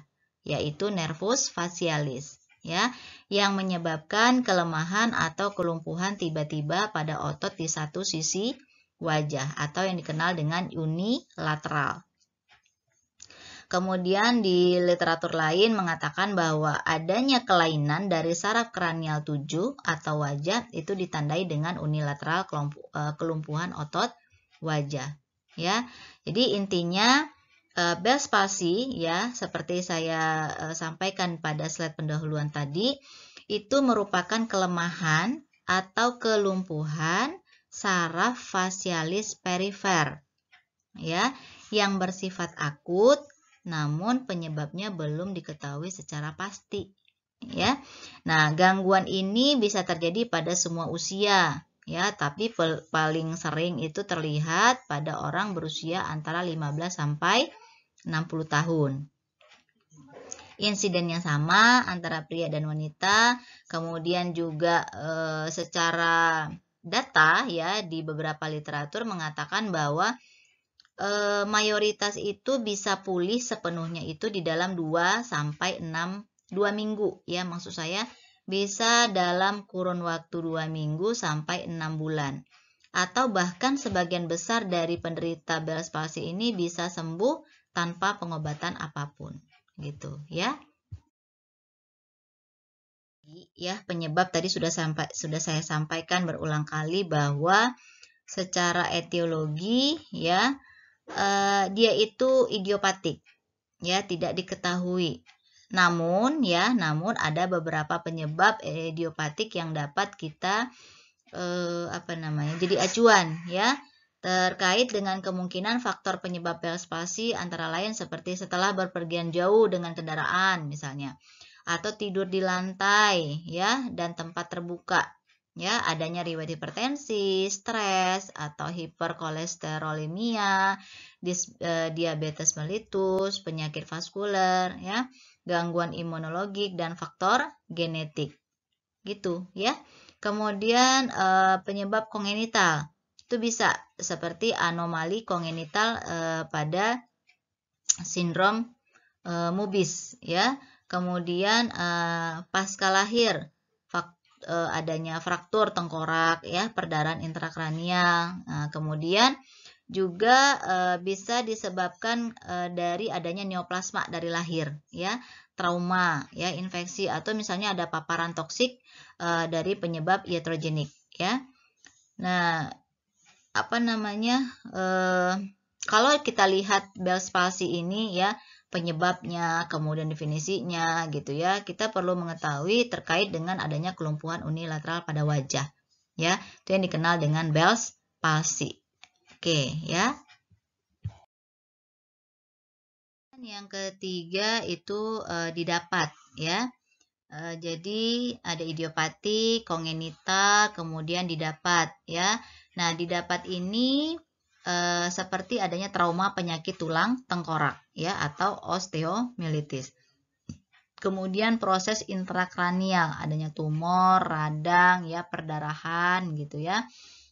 yaitu nervus facialis ya yang menyebabkan kelemahan atau kelumpuhan tiba-tiba pada otot di satu sisi wajah atau yang dikenal dengan unilateral. Kemudian di literatur lain mengatakan bahwa adanya kelainan dari saraf kranial 7 atau wajah itu ditandai dengan unilateral eh, kelumpuhan otot wajah. Ya, jadi intinya Eh, Bel spasi ya, seperti saya eh, sampaikan pada slide pendahuluan tadi, itu merupakan kelemahan atau kelumpuhan saraf fasialis perifer ya, yang bersifat akut namun penyebabnya belum diketahui secara pasti ya. Nah, gangguan ini bisa terjadi pada semua usia ya, tapi paling sering itu terlihat pada orang berusia antara 15 sampai 60 tahun. Insiden yang sama antara pria dan wanita, kemudian juga e, secara data ya di beberapa literatur mengatakan bahwa e, mayoritas itu bisa pulih sepenuhnya itu di dalam 2 sampai 6 2 minggu ya maksud saya bisa dalam kurun waktu 2 minggu sampai 6 bulan atau bahkan sebagian besar dari penderita Bell's palsy ini bisa sembuh tanpa pengobatan apapun gitu ya ya penyebab tadi sudah sampai sudah saya sampaikan berulang kali bahwa secara etiologi ya eh, dia itu idiopatik ya tidak diketahui namun ya namun ada beberapa penyebab idiopatik yang dapat kita eh, apa namanya jadi acuan ya terkait dengan kemungkinan faktor penyebab perspasi antara lain seperti setelah berpergian jauh dengan kendaraan misalnya atau tidur di lantai ya dan tempat terbuka ya adanya riwayat hipertensi, stres atau hiperkolesterolemia, dis, e, diabetes melitus penyakit vaskuler ya, gangguan imunologik dan faktor genetik. Gitu ya. Kemudian e, penyebab kongenital itu bisa seperti anomali kongenital e, pada sindrom e, Mubis ya. Kemudian e, pasca lahir fak, e, adanya fraktur tengkorak ya, perdarahan intrakranial. Nah, kemudian juga e, bisa disebabkan e, dari adanya neoplasma dari lahir ya trauma ya infeksi atau misalnya ada paparan toksik e, dari penyebab iatrogenik ya nah apa namanya uh, kalau kita lihat Bell's palsy ini ya penyebabnya kemudian definisinya gitu ya kita perlu mengetahui terkait dengan adanya kelumpuhan unilateral pada wajah ya itu yang dikenal dengan Bell's palsy oke ya yang ketiga itu uh, didapat ya eh, jadi ada idiopati kongenital kemudian didapat ya Nah, didapat ini e, seperti adanya trauma penyakit tulang tengkorak ya atau osteomyelitis. Kemudian proses intrakranial, adanya tumor, radang, ya perdarahan gitu ya.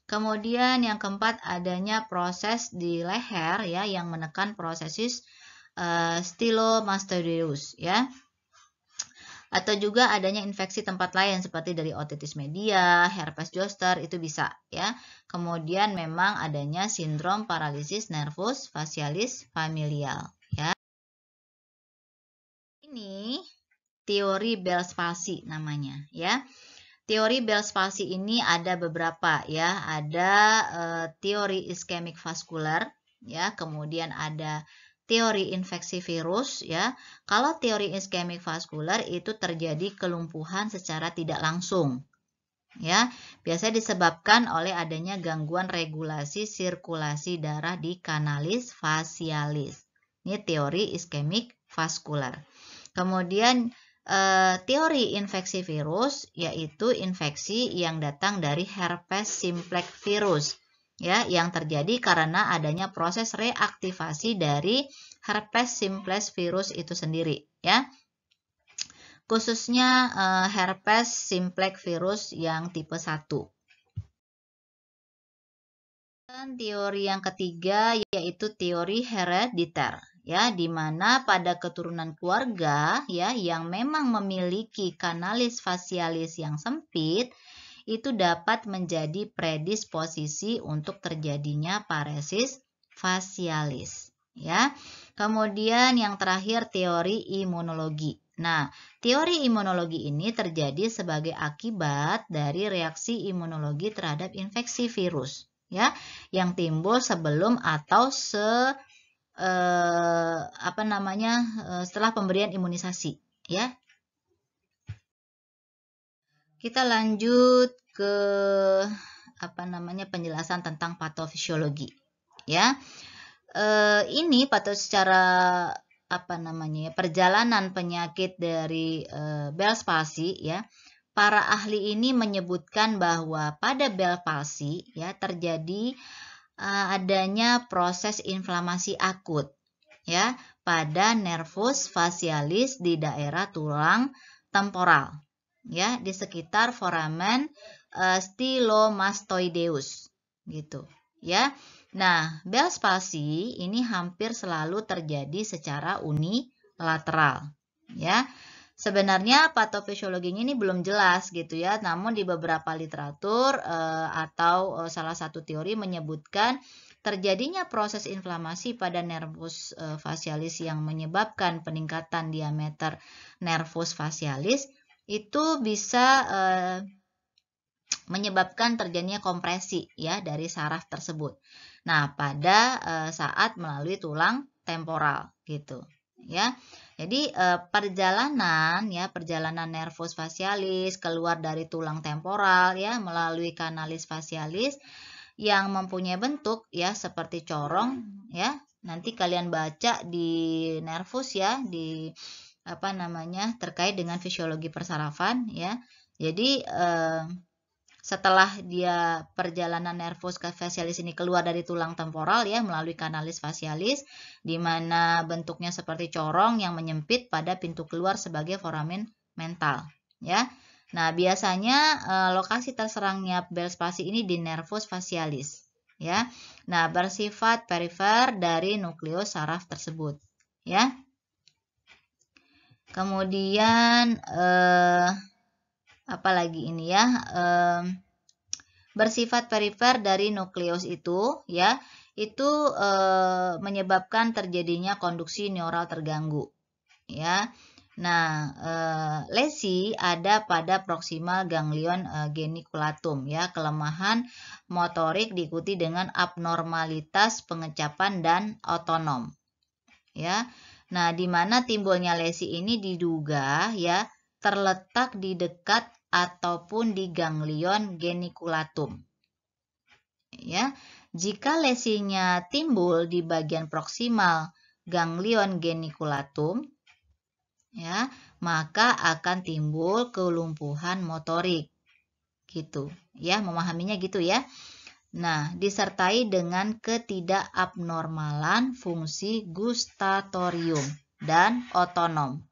Kemudian yang keempat adanya proses di leher ya yang menekan prosesis stilo e, eh, stilomastoideus ya atau juga adanya infeksi tempat lain seperti dari otitis media, herpes zoster itu bisa ya. Kemudian memang adanya sindrom paralisis nervus facialis familial ya. Ini teori Bell's palsy namanya ya. Teori Bell's palsy ini ada beberapa ya, ada uh, teori iskemik vaskular ya, kemudian ada teori infeksi virus ya. Kalau teori iskemik vaskular itu terjadi kelumpuhan secara tidak langsung. Ya, biasanya disebabkan oleh adanya gangguan regulasi sirkulasi darah di kanalis fasialis. Ini teori iskemik vaskular. Kemudian eh, teori infeksi virus yaitu infeksi yang datang dari herpes simplex virus ya yang terjadi karena adanya proses reaktivasi dari herpes simplex virus itu sendiri ya khususnya uh, herpes simplex virus yang tipe 1 Dan teori yang ketiga yaitu teori herediter ya di mana pada keturunan keluarga ya yang memang memiliki kanalis fasialis yang sempit itu dapat menjadi predisposisi untuk terjadinya paresis fasialis ya. Kemudian yang terakhir teori imunologi. Nah, teori imunologi ini terjadi sebagai akibat dari reaksi imunologi terhadap infeksi virus ya yang timbul sebelum atau se eh, apa namanya eh, setelah pemberian imunisasi ya kita lanjut ke apa namanya penjelasan tentang patofisiologi. Ya. E, ini pato secara apa namanya ya, perjalanan penyakit dari e, eh, Bell's palsy ya. Para ahli ini menyebutkan bahwa pada Bell's palsy ya terjadi e, adanya proses inflamasi akut ya pada nervus facialis di daerah tulang temporal ya di sekitar foramen uh, Stylomastoideus gitu ya. Nah, bel spasi ini hampir selalu terjadi secara unilateral ya. Sebenarnya patofisiologinya ini belum jelas gitu ya, namun di beberapa literatur uh, atau uh, salah satu teori menyebutkan terjadinya proses inflamasi pada nervus facialis yang menyebabkan peningkatan diameter nervus facialis itu bisa eh, menyebabkan terjadinya kompresi ya dari saraf tersebut. Nah, pada eh, saat melalui tulang temporal gitu ya. Jadi eh, perjalanan ya perjalanan nervus facialis keluar dari tulang temporal ya melalui kanalis facialis yang mempunyai bentuk ya seperti corong ya. Nanti kalian baca di nervus ya di apa namanya terkait dengan fisiologi persarafan ya. Jadi eh, setelah dia perjalanan nervus fasialis ini keluar dari tulang temporal ya melalui kanalis facialis di mana bentuknya seperti corong yang menyempit pada pintu keluar sebagai foramen mental ya. Nah, biasanya eh, lokasi terserangnya bel spasi ini di nervus facialis ya. Nah, bersifat perifer dari nukleus saraf tersebut ya kemudian eh, apa lagi ini ya eh, bersifat perifer dari nukleus itu ya itu eh, menyebabkan terjadinya konduksi neural terganggu ya nah eh, lesi ada pada proximal ganglion eh, geniculatum ya kelemahan motorik diikuti dengan abnormalitas pengecapan dan otonom ya Nah, di mana timbulnya lesi ini diduga ya terletak di dekat ataupun di ganglion geniculatum. Ya, jika lesinya timbul di bagian proksimal ganglion geniculatum, ya, maka akan timbul kelumpuhan motorik. Gitu, ya, memahaminya gitu ya. Nah, disertai dengan ketidakabnormalan fungsi gustatorium dan otonom.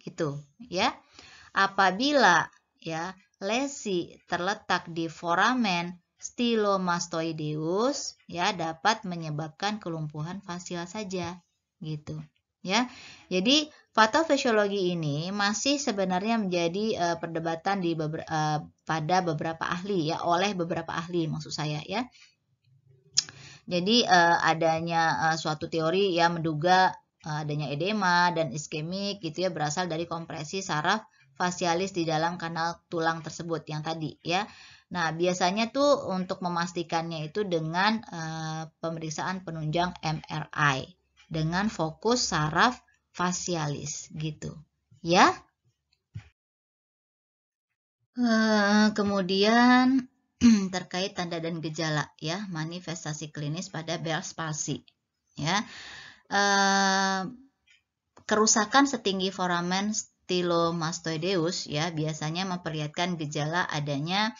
Gitu, ya. Apabila ya lesi terletak di foramen stylomastoideus ya dapat menyebabkan kelumpuhan fasial saja gitu ya. Jadi patofisiologi ini masih sebenarnya menjadi uh, perdebatan di beberapa. uh, eh, pada beberapa ahli ya oleh beberapa ahli maksud saya ya. Jadi uh, adanya uh, suatu teori yang menduga uh, adanya edema dan iskemik gitu ya berasal dari kompresi saraf fasialis di dalam kanal tulang tersebut yang tadi ya. Nah, biasanya tuh untuk memastikannya itu dengan uh, pemeriksaan penunjang MRI dengan fokus saraf fasialis gitu. Ya. Eh, kemudian [CLEARS THROAT] terkait tanda dan gejala ya, manifestasi klinis pada Bell's palsy ya. e, kerusakan setinggi foramen stylomastoideus ya biasanya memperlihatkan gejala adanya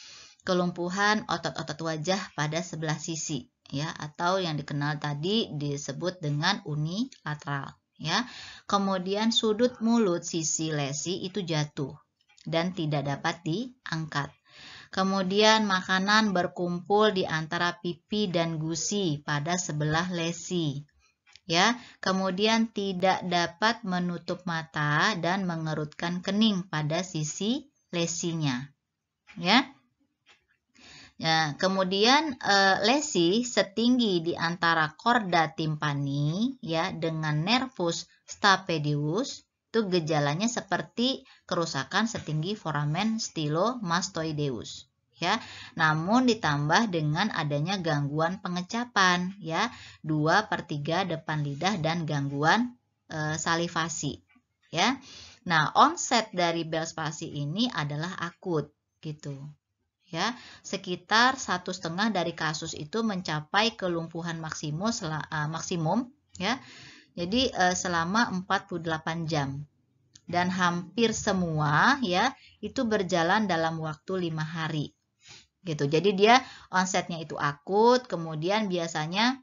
kelumpuhan otot-otot wajah pada sebelah sisi ya atau yang dikenal tadi disebut dengan unilateral ya. Kemudian sudut mulut sisi lesi itu jatuh dan tidak dapat diangkat. Kemudian makanan berkumpul di antara pipi dan gusi pada sebelah lesi. Ya, kemudian tidak dapat menutup mata dan mengerutkan kening pada sisi lesinya. Ya. Ya, kemudian e, lesi setinggi di antara korda timpani ya dengan nervus stapedius itu gejalanya seperti kerusakan setinggi foramen stilo mastoideus, ya. Namun ditambah dengan adanya gangguan pengecapan ya, 2 per 3 depan lidah dan gangguan e, salivasi ya. Nah, onset dari belspasi ini adalah akut gitu ya. Sekitar satu setengah dari kasus itu mencapai kelumpuhan maksimum eh, maksimum ya jadi eh, selama 48 jam. Dan hampir semua ya itu berjalan dalam waktu lima hari. Gitu. Jadi dia onsetnya itu akut, kemudian biasanya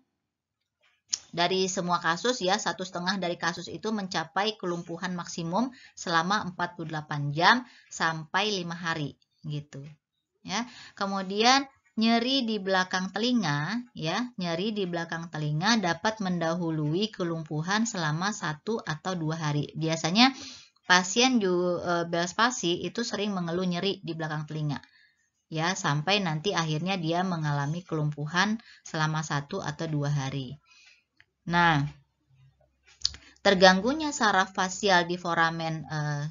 dari semua kasus ya satu setengah dari kasus itu mencapai kelumpuhan maksimum selama 48 jam sampai lima hari gitu ya kemudian Nyeri di belakang telinga, ya, nyeri di belakang telinga dapat mendahului kelumpuhan selama satu atau dua hari. Biasanya pasien e, belspasi itu sering mengeluh nyeri di belakang telinga, ya, sampai nanti akhirnya dia mengalami kelumpuhan selama satu atau dua hari. Nah, terganggunya saraf fasial di foramen eh,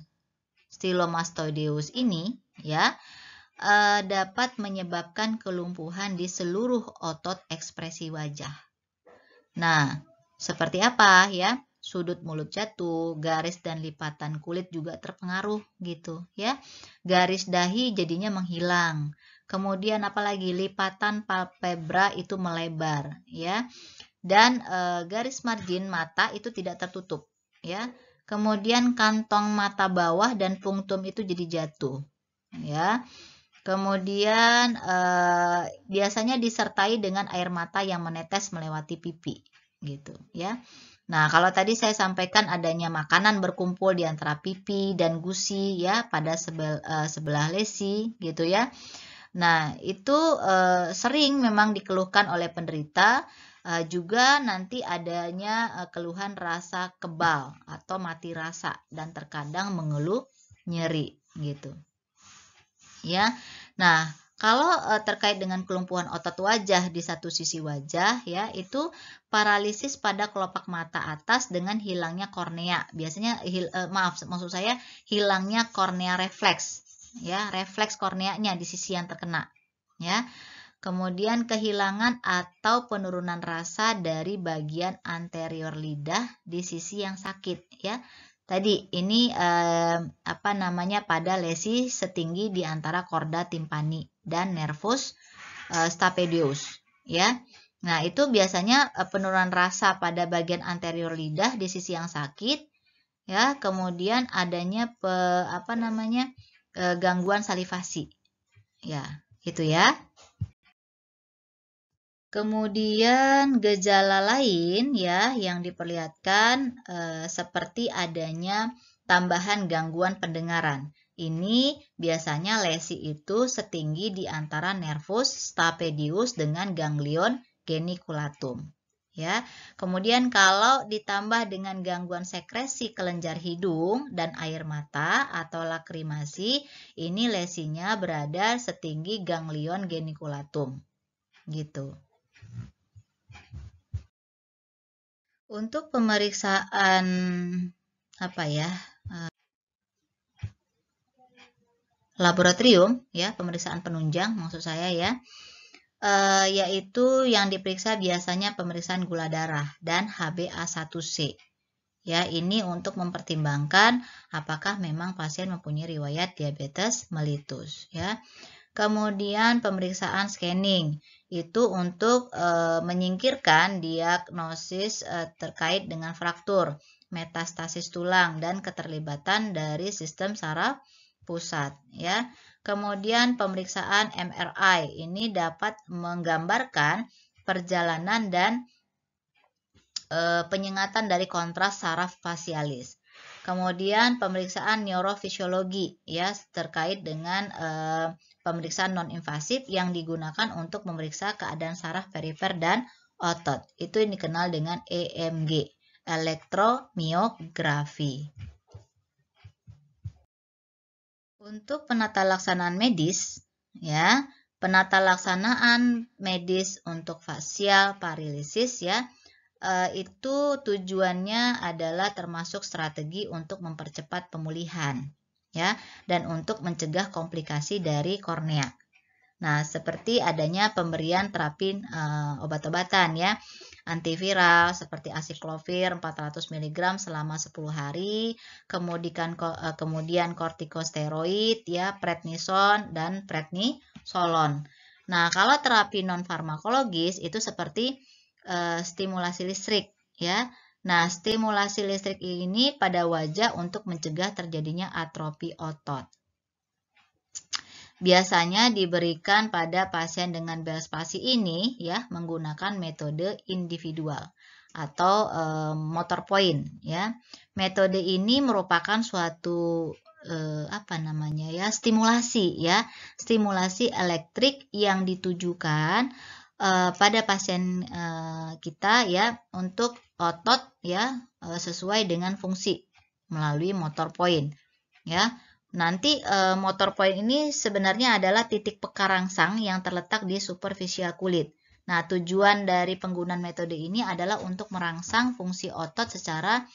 Stylomastoideus ini, ya, uh, dapat menyebabkan kelumpuhan di seluruh otot ekspresi wajah. Nah, seperti apa ya? Sudut mulut jatuh, garis dan lipatan kulit juga terpengaruh gitu ya. Garis dahi jadinya menghilang. Kemudian apalagi lipatan palpebra itu melebar ya. Dan e, garis margin mata itu tidak tertutup ya. Kemudian kantong mata bawah dan punktum itu jadi jatuh ya. Kemudian eh, biasanya disertai dengan air mata yang menetes melewati pipi gitu ya. Nah, kalau tadi saya sampaikan adanya makanan berkumpul di antara pipi dan gusi ya pada sebel, eh, sebelah lesi gitu ya. Nah, itu eh, sering memang dikeluhkan oleh penderita Uh, juga nanti adanya uh, keluhan rasa kebal atau mati rasa dan terkadang mengeluh nyeri gitu ya. Nah, kalau e, terkait dengan kelumpuhan otot wajah di satu sisi wajah ya itu paralisis pada kelopak mata atas dengan hilangnya kornea. Biasanya hil, e, maaf maksud saya hilangnya kornea refleks ya, refleks korneanya di sisi yang terkena ya. Kemudian kehilangan atau penurunan rasa dari bagian anterior lidah di sisi yang sakit ya. Tadi ini eh, apa namanya pada lesi setinggi di antara korda timpani dan nervus eh, stapedius ya. Nah, itu biasanya eh, penurunan rasa pada bagian anterior lidah di sisi yang sakit ya, kemudian adanya pe, apa namanya? Eh, gangguan salivasi. Ya, gitu ya. Kemudian gejala lain ya yang diperlihatkan e, seperti adanya tambahan gangguan pendengaran. Ini biasanya lesi itu setinggi di antara nervus stapedius dengan ganglion geniculatum. Ya. Kemudian kalau ditambah dengan gangguan sekresi kelenjar hidung dan air mata atau lakrimasi, ini lesinya berada setinggi ganglion geniculatum. Gitu. Untuk pemeriksaan apa ya? Eh, laboratorium ya, pemeriksaan penunjang maksud saya ya. uh, yaitu yang diperiksa biasanya pemeriksaan gula darah dan HbA1c. Ya, ini untuk mempertimbangkan apakah memang pasien mempunyai riwayat diabetes melitus ya. Kemudian pemeriksaan scanning itu untuk e, menyingkirkan diagnosis e, terkait dengan fraktur, metastasis tulang dan keterlibatan dari sistem saraf pusat ya. Kemudian pemeriksaan MRI ini dapat menggambarkan perjalanan dan e, eh, penyengatan dari kontras saraf fasialis. Kemudian pemeriksaan neurofisiologi ya terkait dengan eh, pemeriksaan non-invasif yang digunakan untuk memeriksa keadaan saraf perifer dan otot. Itu yang dikenal dengan EMG, elektromiografi. Untuk penata laksanaan medis, ya, penata laksanaan medis untuk fasial paralisis ya, eh, itu tujuannya adalah termasuk strategi untuk mempercepat pemulihan ya dan untuk mencegah komplikasi dari kornea. Nah, seperti adanya pemberian terapi e, eh, obat-obatan ya, antiviral seperti asiklovir 400 mg selama 10 hari, kemudian eh, kemudian kortikosteroid ya, prednison dan prednisolon. Nah, kalau terapi non farmakologis itu seperti e, stimulasi listrik ya Nah, stimulasi listrik ini pada wajah untuk mencegah terjadinya atrofi otot. Biasanya diberikan pada pasien dengan pasi ini ya menggunakan metode individual atau e, motor point ya. Metode ini merupakan suatu e, apa namanya ya stimulasi ya stimulasi elektrik yang ditujukan Eh, pada pasien uh, kita ya untuk otot ya uh, sesuai dengan fungsi melalui motor point ya. Nanti e, motor point ini sebenarnya adalah titik pekarangsang yang terletak di superficial kulit. Nah, tujuan dari penggunaan metode ini adalah untuk merangsang fungsi otot secara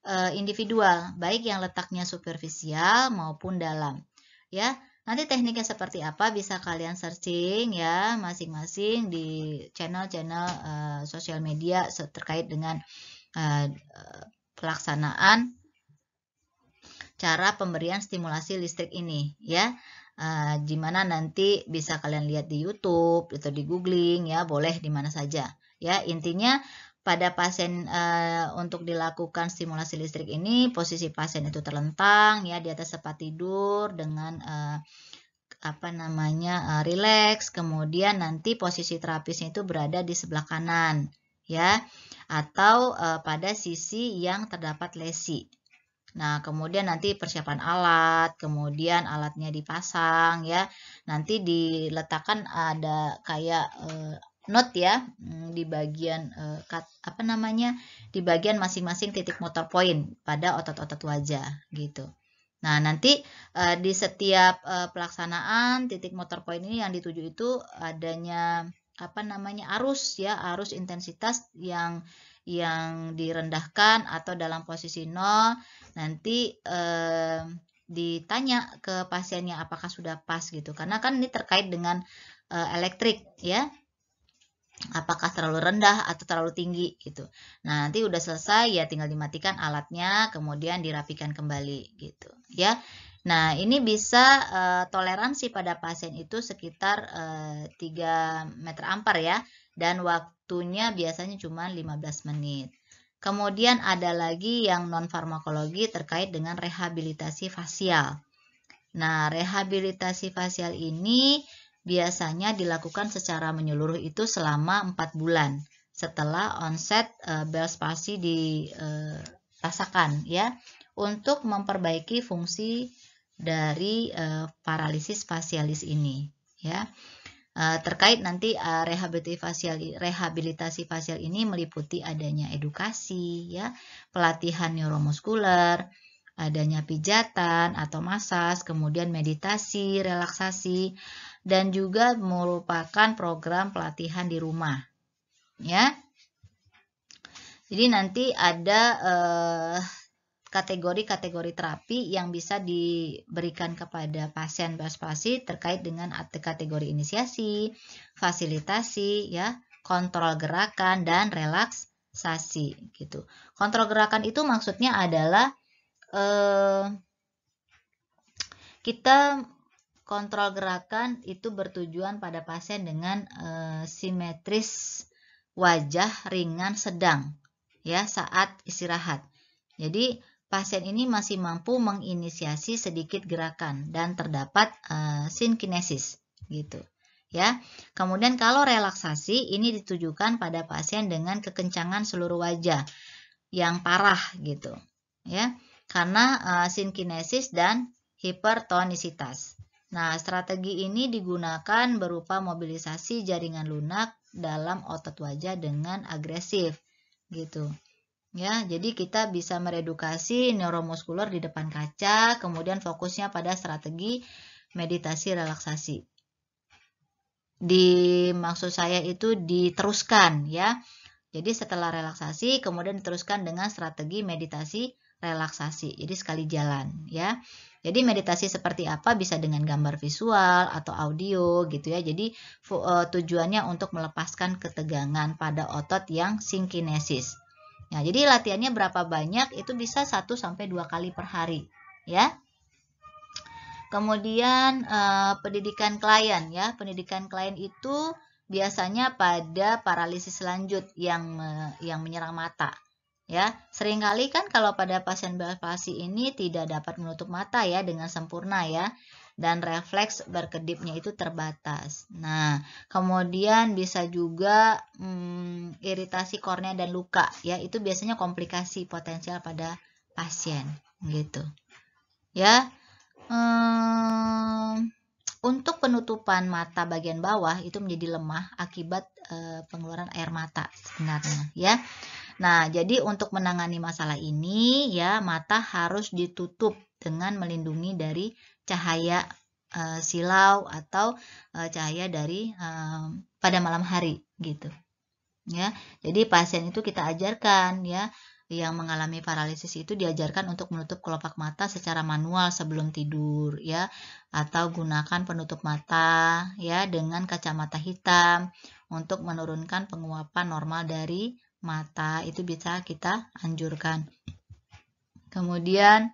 e, individual, baik yang letaknya superficial maupun dalam. Ya, Nanti tekniknya seperti apa bisa kalian searching ya masing-masing di channel-channel uh, sosial media terkait dengan uh, pelaksanaan cara pemberian stimulasi listrik ini ya. Uh, eh, dimana nanti bisa kalian lihat di YouTube atau di googling ya boleh dimana saja ya intinya pada pasien e, untuk dilakukan stimulasi listrik ini posisi pasien itu terlentang ya di atas tempat tidur dengan e, apa namanya e, rileks kemudian nanti posisi terapisnya itu berada di sebelah kanan ya atau e, pada sisi yang terdapat lesi. Nah, kemudian nanti persiapan alat, kemudian alatnya dipasang ya. Nanti diletakkan ada kayak e, note ya mm, di bagian eh, apa namanya di bagian masing-masing titik motor point pada otot-otot wajah gitu. Nah nanti eh, di setiap eh, pelaksanaan titik motor point ini yang dituju itu adanya apa namanya arus ya arus intensitas yang yang direndahkan atau dalam posisi nol nanti ditanya ke pasiennya apakah sudah pas gitu karena kan ini terkait dengan elektrik ya apakah terlalu rendah atau terlalu tinggi gitu. Nah, nanti udah selesai ya tinggal dimatikan alatnya, kemudian dirapikan kembali gitu ya. Nah, ini bisa uh, toleransi pada pasien itu sekitar uh, eh, 3 meter ampere ya dan waktunya biasanya cuma 15 menit. Kemudian ada lagi yang non farmakologi terkait dengan rehabilitasi fasial. Nah, rehabilitasi fasial ini biasanya dilakukan secara menyeluruh itu selama 4 bulan setelah onset e, eh, Bell's palsy dirasakan eh, ya untuk memperbaiki fungsi dari e, paralisis fasialis ini ya. E, terkait nanti e, rehabilitasi fasial rehabilitasi fasial ini meliputi adanya edukasi ya, pelatihan neuromuskuler, adanya pijatan atau massage kemudian meditasi, relaksasi, dan juga merupakan program pelatihan di rumah. Ya. Jadi nanti ada eh, kategori-kategori eh, terapi yang bisa diberikan kepada pasien paspasi terkait dengan kategori inisiasi, fasilitasi, ya, kontrol gerakan dan relaksasi gitu. Kontrol gerakan itu maksudnya adalah eh, kita Kontrol gerakan itu bertujuan pada pasien dengan e, simetris wajah ringan sedang ya saat istirahat. Jadi pasien ini masih mampu menginisiasi sedikit gerakan dan terdapat e, sinkinesis gitu ya. Kemudian kalau relaksasi ini ditujukan pada pasien dengan kekencangan seluruh wajah yang parah gitu ya karena e, sinkinesis dan hipertonisitas. Nah, strategi ini digunakan berupa mobilisasi jaringan lunak dalam otot wajah dengan agresif gitu. Ya, jadi kita bisa meredukasi neuromuskular di depan kaca, kemudian fokusnya pada strategi meditasi relaksasi. Di maksud saya itu diteruskan ya. Jadi setelah relaksasi kemudian diteruskan dengan strategi meditasi relaksasi. Jadi sekali jalan ya. Jadi meditasi seperti apa bisa dengan gambar visual atau audio gitu ya. Jadi e, tujuannya untuk melepaskan ketegangan pada otot yang sinkinesis. Nah, jadi latihannya berapa banyak itu bisa 1 sampai 2 kali per hari ya. Kemudian eh, pendidikan klien ya. Pendidikan klien itu biasanya pada paralisis lanjut yang e, yang menyerang mata Ya, seringkali kan kalau pada pasien balfasi ini tidak dapat menutup mata ya dengan sempurna ya dan refleks berkedipnya itu terbatas. Nah, kemudian bisa juga hmm, iritasi kornea dan luka ya, itu biasanya komplikasi potensial pada pasien gitu. Ya. Hmm, untuk penutupan mata bagian bawah itu menjadi lemah akibat eh, pengeluaran air mata sebenarnya ya. Nah, jadi untuk menangani masalah ini ya mata harus ditutup dengan melindungi dari cahaya e, silau atau e, cahaya dari e, pada malam hari gitu. Ya. Jadi pasien itu kita ajarkan ya yang mengalami paralisis itu diajarkan untuk menutup kelopak mata secara manual sebelum tidur ya atau gunakan penutup mata ya dengan kacamata hitam untuk menurunkan penguapan normal dari mata itu bisa kita anjurkan. Kemudian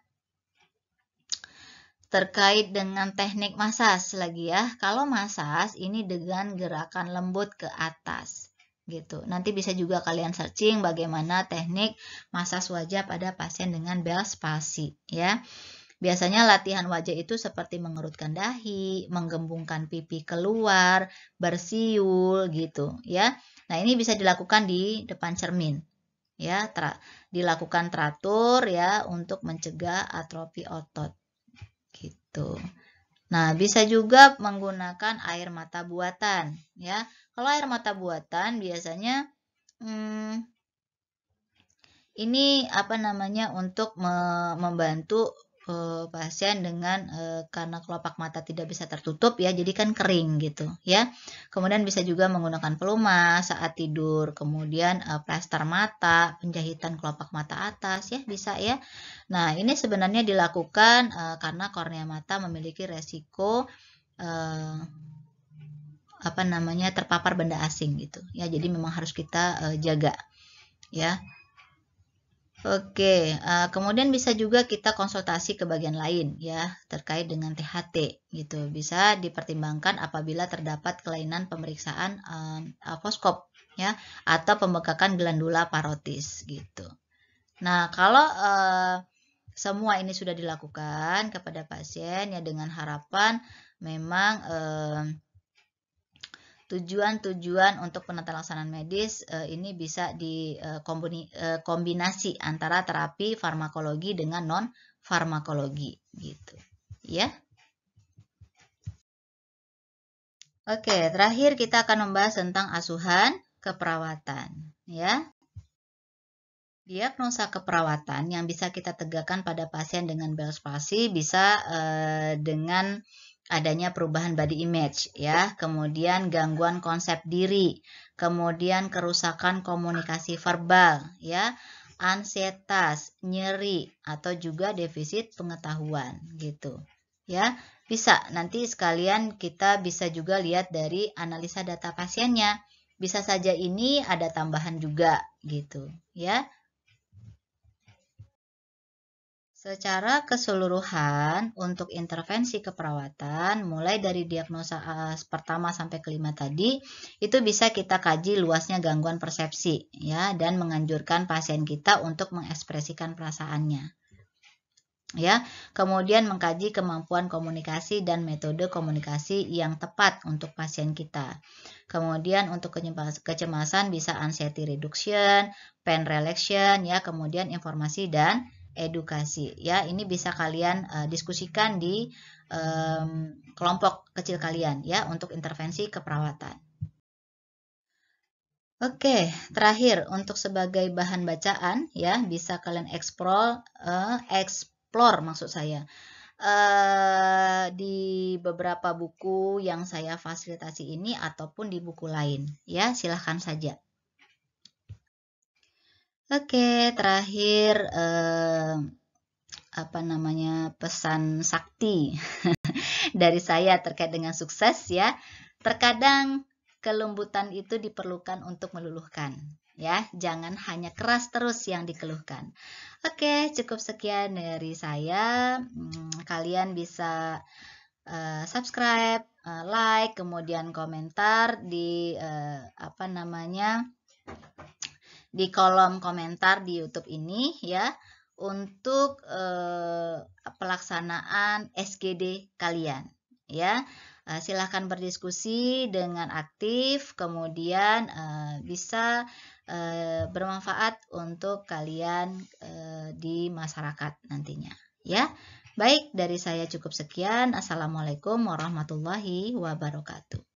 terkait dengan teknik masas lagi ya. Kalau masas ini dengan gerakan lembut ke atas gitu. Nanti bisa juga kalian searching bagaimana teknik masas wajah pada pasien dengan bel spasi ya. Biasanya latihan wajah itu seperti mengerutkan dahi, menggembungkan pipi keluar, bersiul gitu ya. Nah, ini bisa dilakukan di depan cermin. Ya, ter dilakukan teratur ya untuk mencegah atrofi otot. Gitu. Nah, bisa juga menggunakan air mata buatan ya. Kalau air mata buatan biasanya hmm, ini apa namanya untuk membantu Eh, pasien dengan e, karena kelopak mata tidak bisa tertutup ya, jadi kan kering gitu ya. Kemudian bisa juga menggunakan pelumas saat tidur, kemudian e, plaster mata, penjahitan kelopak mata atas ya bisa ya. Nah ini sebenarnya dilakukan e, karena kornea mata memiliki resiko e, apa namanya terpapar benda asing gitu ya. Jadi memang harus kita e, jaga ya. Oke, uh, kemudian bisa juga kita konsultasi ke bagian lain ya terkait dengan THT gitu. Bisa dipertimbangkan apabila terdapat kelainan pemeriksaan um, eh, foskop ya atau pembekakan glandula parotis gitu. Nah, kalau uh, semua ini sudah dilakukan kepada pasien ya dengan harapan memang uh, tujuan-tujuan untuk penata laksanaan medis eh, ini bisa dikombinasi eh, eh antara terapi farmakologi dengan non farmakologi gitu ya. Oke, terakhir kita akan membahas tentang asuhan keperawatan ya. Diagnosa keperawatan yang bisa kita tegakkan pada pasien dengan Bell's palsy bisa eh, dengan adanya perubahan body image ya, kemudian gangguan konsep diri, kemudian kerusakan komunikasi verbal ya, ansietas, nyeri atau juga defisit pengetahuan gitu. Ya, bisa nanti sekalian kita bisa juga lihat dari analisa data pasiennya. Bisa saja ini ada tambahan juga gitu, ya. Secara keseluruhan, untuk intervensi keperawatan, mulai dari diagnosa pertama sampai kelima tadi, itu bisa kita kaji luasnya gangguan persepsi, ya, dan menganjurkan pasien kita untuk mengekspresikan perasaannya. Ya, kemudian mengkaji kemampuan komunikasi dan metode komunikasi yang tepat untuk pasien kita. Kemudian untuk kecemasan bisa anxiety reduction, pain relaxation, ya, kemudian informasi dan edukasi ya ini bisa kalian uh, diskusikan di um, kelompok kecil kalian ya untuk intervensi keperawatan. Oke, terakhir untuk sebagai bahan bacaan ya bisa kalian explore uh, explore maksud saya. Uh, di beberapa buku yang saya fasilitasi ini ataupun di buku lain ya silahkan saja Oke, terakhir eh, apa namanya pesan sakti [LAUGHS] dari saya terkait dengan sukses ya. Terkadang kelembutan itu diperlukan untuk meluluhkan. Ya, jangan hanya keras terus yang dikeluhkan. Oke, cukup sekian dari saya. Hmm, kalian bisa eh, subscribe, eh, like, kemudian komentar di eh, apa namanya di kolom komentar di YouTube ini ya untuk eh, pelaksanaan SGD kalian ya. Eh, silahkan berdiskusi dengan aktif kemudian eh, bisa eh, bermanfaat untuk kalian eh, di masyarakat nantinya ya. Baik, dari saya cukup sekian. Assalamualaikum warahmatullahi wabarakatuh.